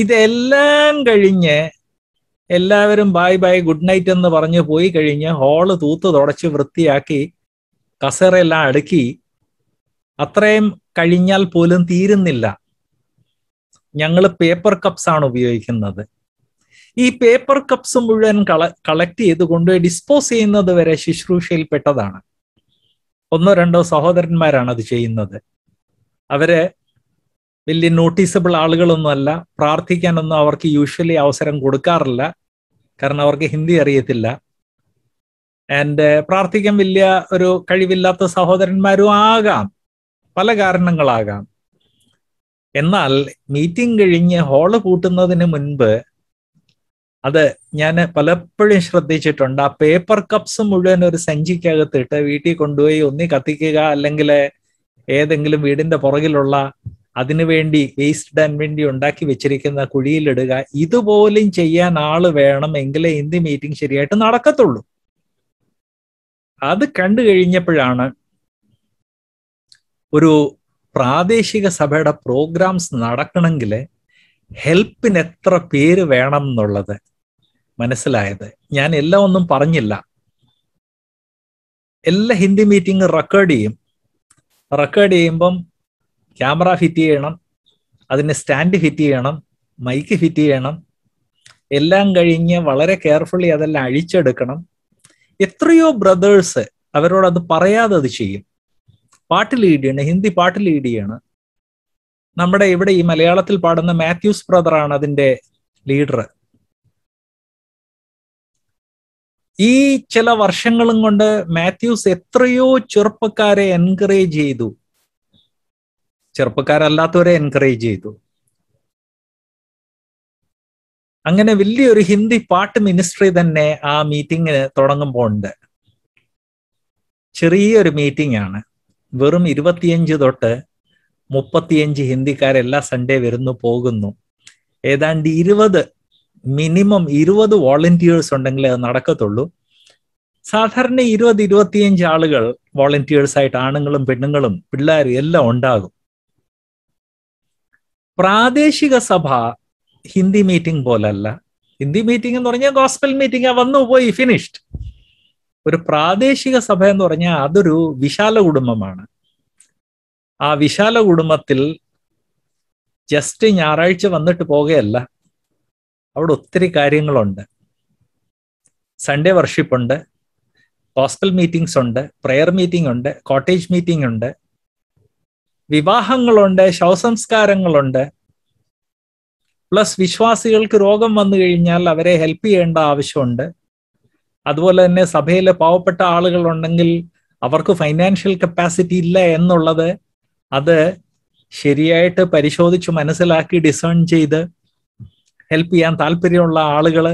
ഇതെല്ലാം കഴിഞ്ഞ് എല്ലാവരും ബായ് ബായ് ഗുഡ് നൈറ്റ് എന്ന് പറഞ്ഞു പോയി കഴിഞ്ഞ് ഹോള് തൂത്ത് തുടച്ച് വൃത്തിയാക്കി കസേറയെല്ലാം അടുക്കി അത്രയും കഴിഞ്ഞാൽ പോലും തീരുന്നില്ല ഞങ്ങൾ പേപ്പർ കപ്സ് ആണ് ഉപയോഗിക്കുന്നത് ഈ പേപ്പർ കപ്സ് മുഴുവൻ കള കളക്ട് കൊണ്ടുപോയി ഡിസ്പോസ് ചെയ്യുന്നത് വരെ ശുശ്രൂഷയിൽപ്പെട്ടതാണ് ഒന്നോ രണ്ടോ സഹോദരന്മാരാണ് അത് ചെയ്യുന്നത് അവര് വലിയ നോട്ടീസബിൾ ആളുകളൊന്നുമല്ല പ്രാർത്ഥിക്കാനൊന്നും അവർക്ക് യൂഷ്വലി അവസരം കൊടുക്കാറില്ല കാരണം അവർക്ക് ഹിന്ദി അറിയത്തില്ല ആൻഡ് പ്രാർത്ഥിക്കാൻ വലിയ ഒരു കഴിവില്ലാത്ത സഹോദരന്മാരും ആകാം പല കാരണങ്ങളാകാം എന്നാൽ മീറ്റിംഗ് കഴിഞ്ഞ് ഹോള് കൂട്ടുന്നതിന് മുൻപ് അത് ഞാൻ പലപ്പോഴും ശ്രദ്ധിച്ചിട്ടുണ്ട് ആ പേപ്പർ കപ്സ് മുഴുവൻ ഒരു സഞ്ചിക്കകത്തിട്ട് വീട്ടിൽ കൊണ്ടുപോയി ഒന്നി കത്തിക്കുക അല്ലെങ്കിൽ ഏതെങ്കിലും വീടിന്റെ പുറകിലുള്ള അതിനുവേണ്ടി വേസ്റ്റ് ഇടാൻ വേണ്ടി ഉണ്ടാക്കി വെച്ചിരിക്കുന്ന കുഴിയിലിടുക ഇതുപോലും ചെയ്യാൻ ആള് വേണം എങ്കിലേ മീറ്റിംഗ് ശരിയായിട്ട് നടക്കത്തുള്ളൂ അത് കണ്ടു കഴിഞ്ഞപ്പോഴാണ് ഒരു പ്രാദേശിക സഭയുടെ പ്രോഗ്രാംസ് നടക്കണമെങ്കിൽ ഹെൽപ്പിന് എത്ര പേര് വേണം എന്നുള്ളത് മനസ്സിലായത് ഞാൻ എല്ലാം ഒന്നും പറഞ്ഞില്ല എല്ലാ ഹിന്ദി മീറ്റിംഗ് റെക്കോർഡ് ചെയ്യും റെക്കോർഡ് ചെയ്യുമ്പം ക്യാമറ ഫിറ്റ് ചെയ്യണം അതിന് സ്റ്റാൻഡ് ഫിറ്റ് ചെയ്യണം മൈക്ക് ഫിറ്റ് ചെയ്യണം എല്ലാം കഴിഞ്ഞ് വളരെ കെയർഫുള്ളി അതെല്ലാം അഴിച്ചെടുക്കണം എത്രയോ ബ്രദേഴ്സ് അവരോട് അത് പറയാതെ അത് ചെയ്യും പാട്ട് ലീഡ് ചെയ്യണം ഹിന്ദി പാട്ട് ലീഡ് ചെയ്യണം നമ്മുടെ ഇവിടെ ഈ മലയാളത്തിൽ പാടുന്ന മാത്യൂസ് ബ്രദറാണ് അതിന്റെ ലീഡർ ഈ ചില വർഷങ്ങളും കൊണ്ട് മാത്യൂസ് എത്രയോ ചെറുപ്പക്കാരെ എൻകറേജ് ചെയ്തു ചെറുപ്പക്കാരല്ലാത്തവരെ എൻകറേജ് ചെയ്തു അങ്ങനെ വലിയൊരു ഹിന്ദി പാട്ട് മിനിസ്ട്രി തന്നെ ആ മീറ്റിങ്ങിന് തുടങ്ങുമ്പോൾ ഉണ്ട് ചെറിയൊരു മീറ്റിംഗ് ആണ് വെറും ഇരുപത്തിയഞ്ച് തൊട്ട് മുപ്പത്തിയഞ്ച് ഹിന്ദിക്കാരെല്ലാ സൺഡേ വരുന്നു പോകുന്നു ഏതാണ്ട് ഇരുപത് മിനിമം ഇരുപത് വോളണ്ടിയേഴ്സ് ഉണ്ടെങ്കിലേ അത് നടക്കത്തുള്ളൂ സാധാരണ ഇരുപത് ഇരുപത്തിയഞ്ച് ആളുകൾ വോളണ്ടിയേഴ്സ് ആയിട്ട് ആണുങ്ങളും പെണ്ണുങ്ങളും പിള്ളേരും എല്ലാം ഉണ്ടാകും പ്രാദേശിക സഭ ഹിന്ദി മീറ്റിംഗ് പോലല്ല ഹിന്ദി മീറ്റിംഗ് എന്ന് പറഞ്ഞാൽ ഗോസ്പെൽ മീറ്റിംഗ് വന്നു പോയി ഫിനിഷ്ഡ് ഒരു പ്രാദേശിക സഭ എന്ന് പറഞ്ഞാൽ അതൊരു വിശാല കുടുംബമാണ് ആ വിശാല കുടുംബത്തിൽ ജസ്റ്റ് ഞായറാഴ്ച വന്നിട്ട് പോകുകയല്ല അവിടെ ഒത്തിരി കാര്യങ്ങളുണ്ട് സൺഡേ വർഷിപ്പ് ഉണ്ട് ഹോസ്റ്റൽ മീറ്റിംഗ്സ് ഉണ്ട് പ്രെയർ മീറ്റിംഗ് ഉണ്ട് കോട്ടേജ് മീറ്റിംഗ് ഉണ്ട് വിവാഹങ്ങളുണ്ട് ശവസംസ്കാരങ്ങളുണ്ട് പ്ലസ് വിശ്വാസികൾക്ക് രോഗം വന്നു കഴിഞ്ഞാൽ അവരെ ഹെൽപ്പ് ചെയ്യേണ്ട ആവശ്യമുണ്ട് അതുപോലെ തന്നെ സഭയിലെ പാവപ്പെട്ട ആളുകൾ ഉണ്ടെങ്കിൽ അവർക്ക് ഫൈനാൻഷ്യൽ കപ്പാസിറ്റി ഇല്ല എന്നുള്ളത് അത് ശരിയായിട്ട് പരിശോധിച്ച് മനസ്സിലാക്കി ഡിസേൺ ചെയ്ത് ഹെൽപ്പ് ചെയ്യാൻ താല്പര്യമുള്ള ആളുകൾ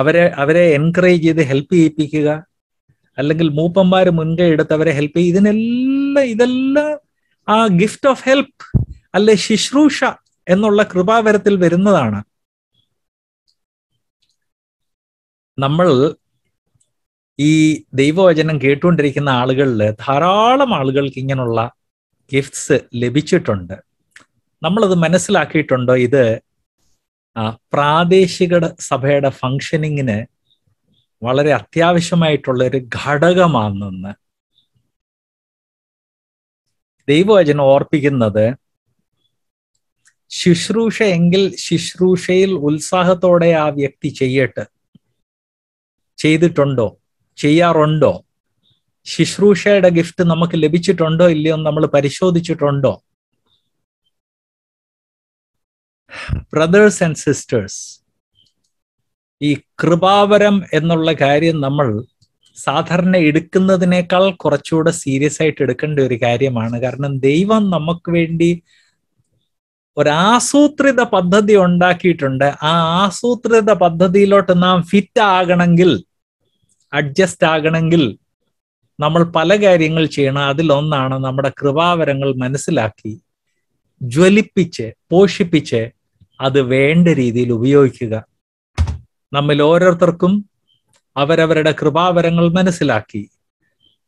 അവരെ അവരെ എൻകറേജ് ചെയ്ത് ഹെൽപ്പ് ചെയ്യിപ്പിക്കുക അല്ലെങ്കിൽ മൂപ്പന്മാർ മുൻകൈ എടുത്ത് അവരെ ഹെൽപ്പ് ചെയ്യുക ഇതിനെല്ലാം ഇതെല്ലാം ആ ഗിഫ്റ്റ് ഓഫ് ഹെൽപ്പ് അല്ലെ ശുശ്രൂഷ എന്നുള്ള കൃപാവരത്തിൽ വരുന്നതാണ് നമ്മൾ ഈ ദൈവവചനം കേട്ടുകൊണ്ടിരിക്കുന്ന ആളുകളിൽ ധാരാളം ആളുകൾക്ക് ഇങ്ങനെയുള്ള ഗിഫ്റ്റ്സ് ലഭിച്ചിട്ടുണ്ട് നമ്മളത് മനസ്സിലാക്കിയിട്ടുണ്ടോ ഇത് പ്രാദേശിക സഭയുടെ ഫങ്ഷനിങ്ങിന് വളരെ അത്യാവശ്യമായിട്ടുള്ള ഒരു ഘടകമാണെന്ന് ദൈവവചനം ഓർപ്പിക്കുന്നത് ശുശ്രൂഷ എങ്കിൽ ശുശ്രൂഷയിൽ ഉത്സാഹത്തോടെ ആ വ്യക്തി ചെയ്യട്ട് ചെയ്തിട്ടുണ്ടോ ചെയ്യാറുണ്ടോ ശുശ്രൂഷയുടെ ഗിഫ്റ്റ് നമുക്ക് ലഭിച്ചിട്ടുണ്ടോ ഇല്ലയോ നമ്മൾ പരിശോധിച്ചിട്ടുണ്ടോ ബ്രദേഴ്സ് ആൻഡ് സിസ്റ്റേഴ്സ് ഈ കൃപാവരം എന്നുള്ള കാര്യം നമ്മൾ സാധാരണ എടുക്കുന്നതിനേക്കാൾ കുറച്ചുകൂടെ സീരിയസ് ആയിട്ട് എടുക്കേണ്ട ഒരു കാര്യമാണ് കാരണം ദൈവം നമുക്ക് വേണ്ടി ഒരാസൂത്രിത പദ്ധതി ഉണ്ടാക്കിയിട്ടുണ്ട് ആ ആസൂത്രിത പദ്ധതിയിലോട്ട് നാം ഫിറ്റ് ആകണമെങ്കിൽ അഡ്ജസ്റ്റ് ആകണമെങ്കിൽ നമ്മൾ പല കാര്യങ്ങൾ ചെയ്യണം അതിലൊന്നാണ് നമ്മുടെ കൃപാവരങ്ങൾ മനസ്സിലാക്കി ജ്വലിപ്പിച്ച് പോഷിപ്പിച്ച് അത് വേണ്ട രീതിയിൽ ഉപയോഗിക്കുക നമ്മിൽ ഓരോരുത്തർക്കും അവരവരുടെ കൃപാവരങ്ങൾ മനസ്സിലാക്കി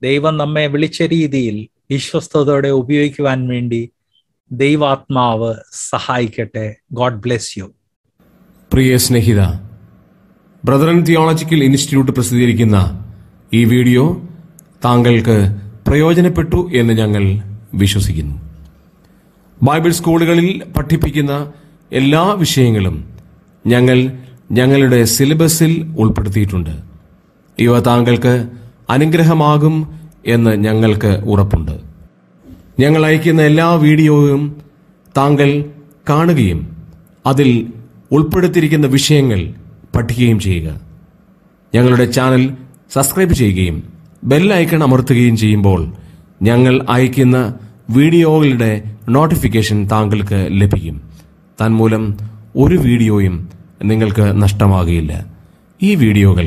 ദൈവം നമ്മെ വിളിച്ച രീതിയിൽ വിശ്വസ്തയോടെ ഉപയോഗിക്കുവാൻ വേണ്ടി ദൈവാത്മാവ് സഹായിക്കട്ടെ ഗോഡ് ബ്ലെസ് യു പ്രിയ സ്നേഹിത ബ്രദറൻ തിയോളജിക്കൽ ഇൻസ്റ്റിറ്റ്യൂട്ട് പ്രസിദ്ധീകരിക്കുന്ന ഈ വീഡിയോ താങ്കൾക്ക് പ്രയോജനപ്പെട്ടു എന്ന് ഞങ്ങൾ വിശ്വസിക്കുന്നു ബൈബിൾ സ്കൂളുകളിൽ പഠിപ്പിക്കുന്ന എല്ലാ വിഷയങ്ങളും ഞങ്ങൾ ഞങ്ങളുടെ സിലബസിൽ ഉൾപ്പെടുത്തിയിട്ടുണ്ട് ഇവ താങ്കൾക്ക് അനുഗ്രഹമാകും എന്ന് ഞങ്ങൾക്ക് ഉറപ്പുണ്ട് ഞങ്ങൾ അയക്കുന്ന എല്ലാ വീഡിയോയും താങ്കൾ കാണുകയും അതിൽ ഉൾപ്പെടുത്തിയിരിക്കുന്ന വിഷയങ്ങൾ പഠിക്കുകയും ചെയ്യുക ഞങ്ങളുടെ ചാനൽ സബ്സ്ക്രൈബ് ചെയ്യുകയും ബെൽ ഐക്കൺ അമർത്തുകയും ചെയ്യുമ്പോൾ ഞങ്ങൾ അയക്കുന്ന വീഡിയോകളുടെ നോട്ടിഫിക്കേഷൻ താങ്കൾക്ക് ലഭിക്കും തന്മൂലം ഒരു വീഡിയോയും നിങ്ങൾക്ക് നഷ്ടമാകുകയില്ല ഈ വീഡിയോകൾ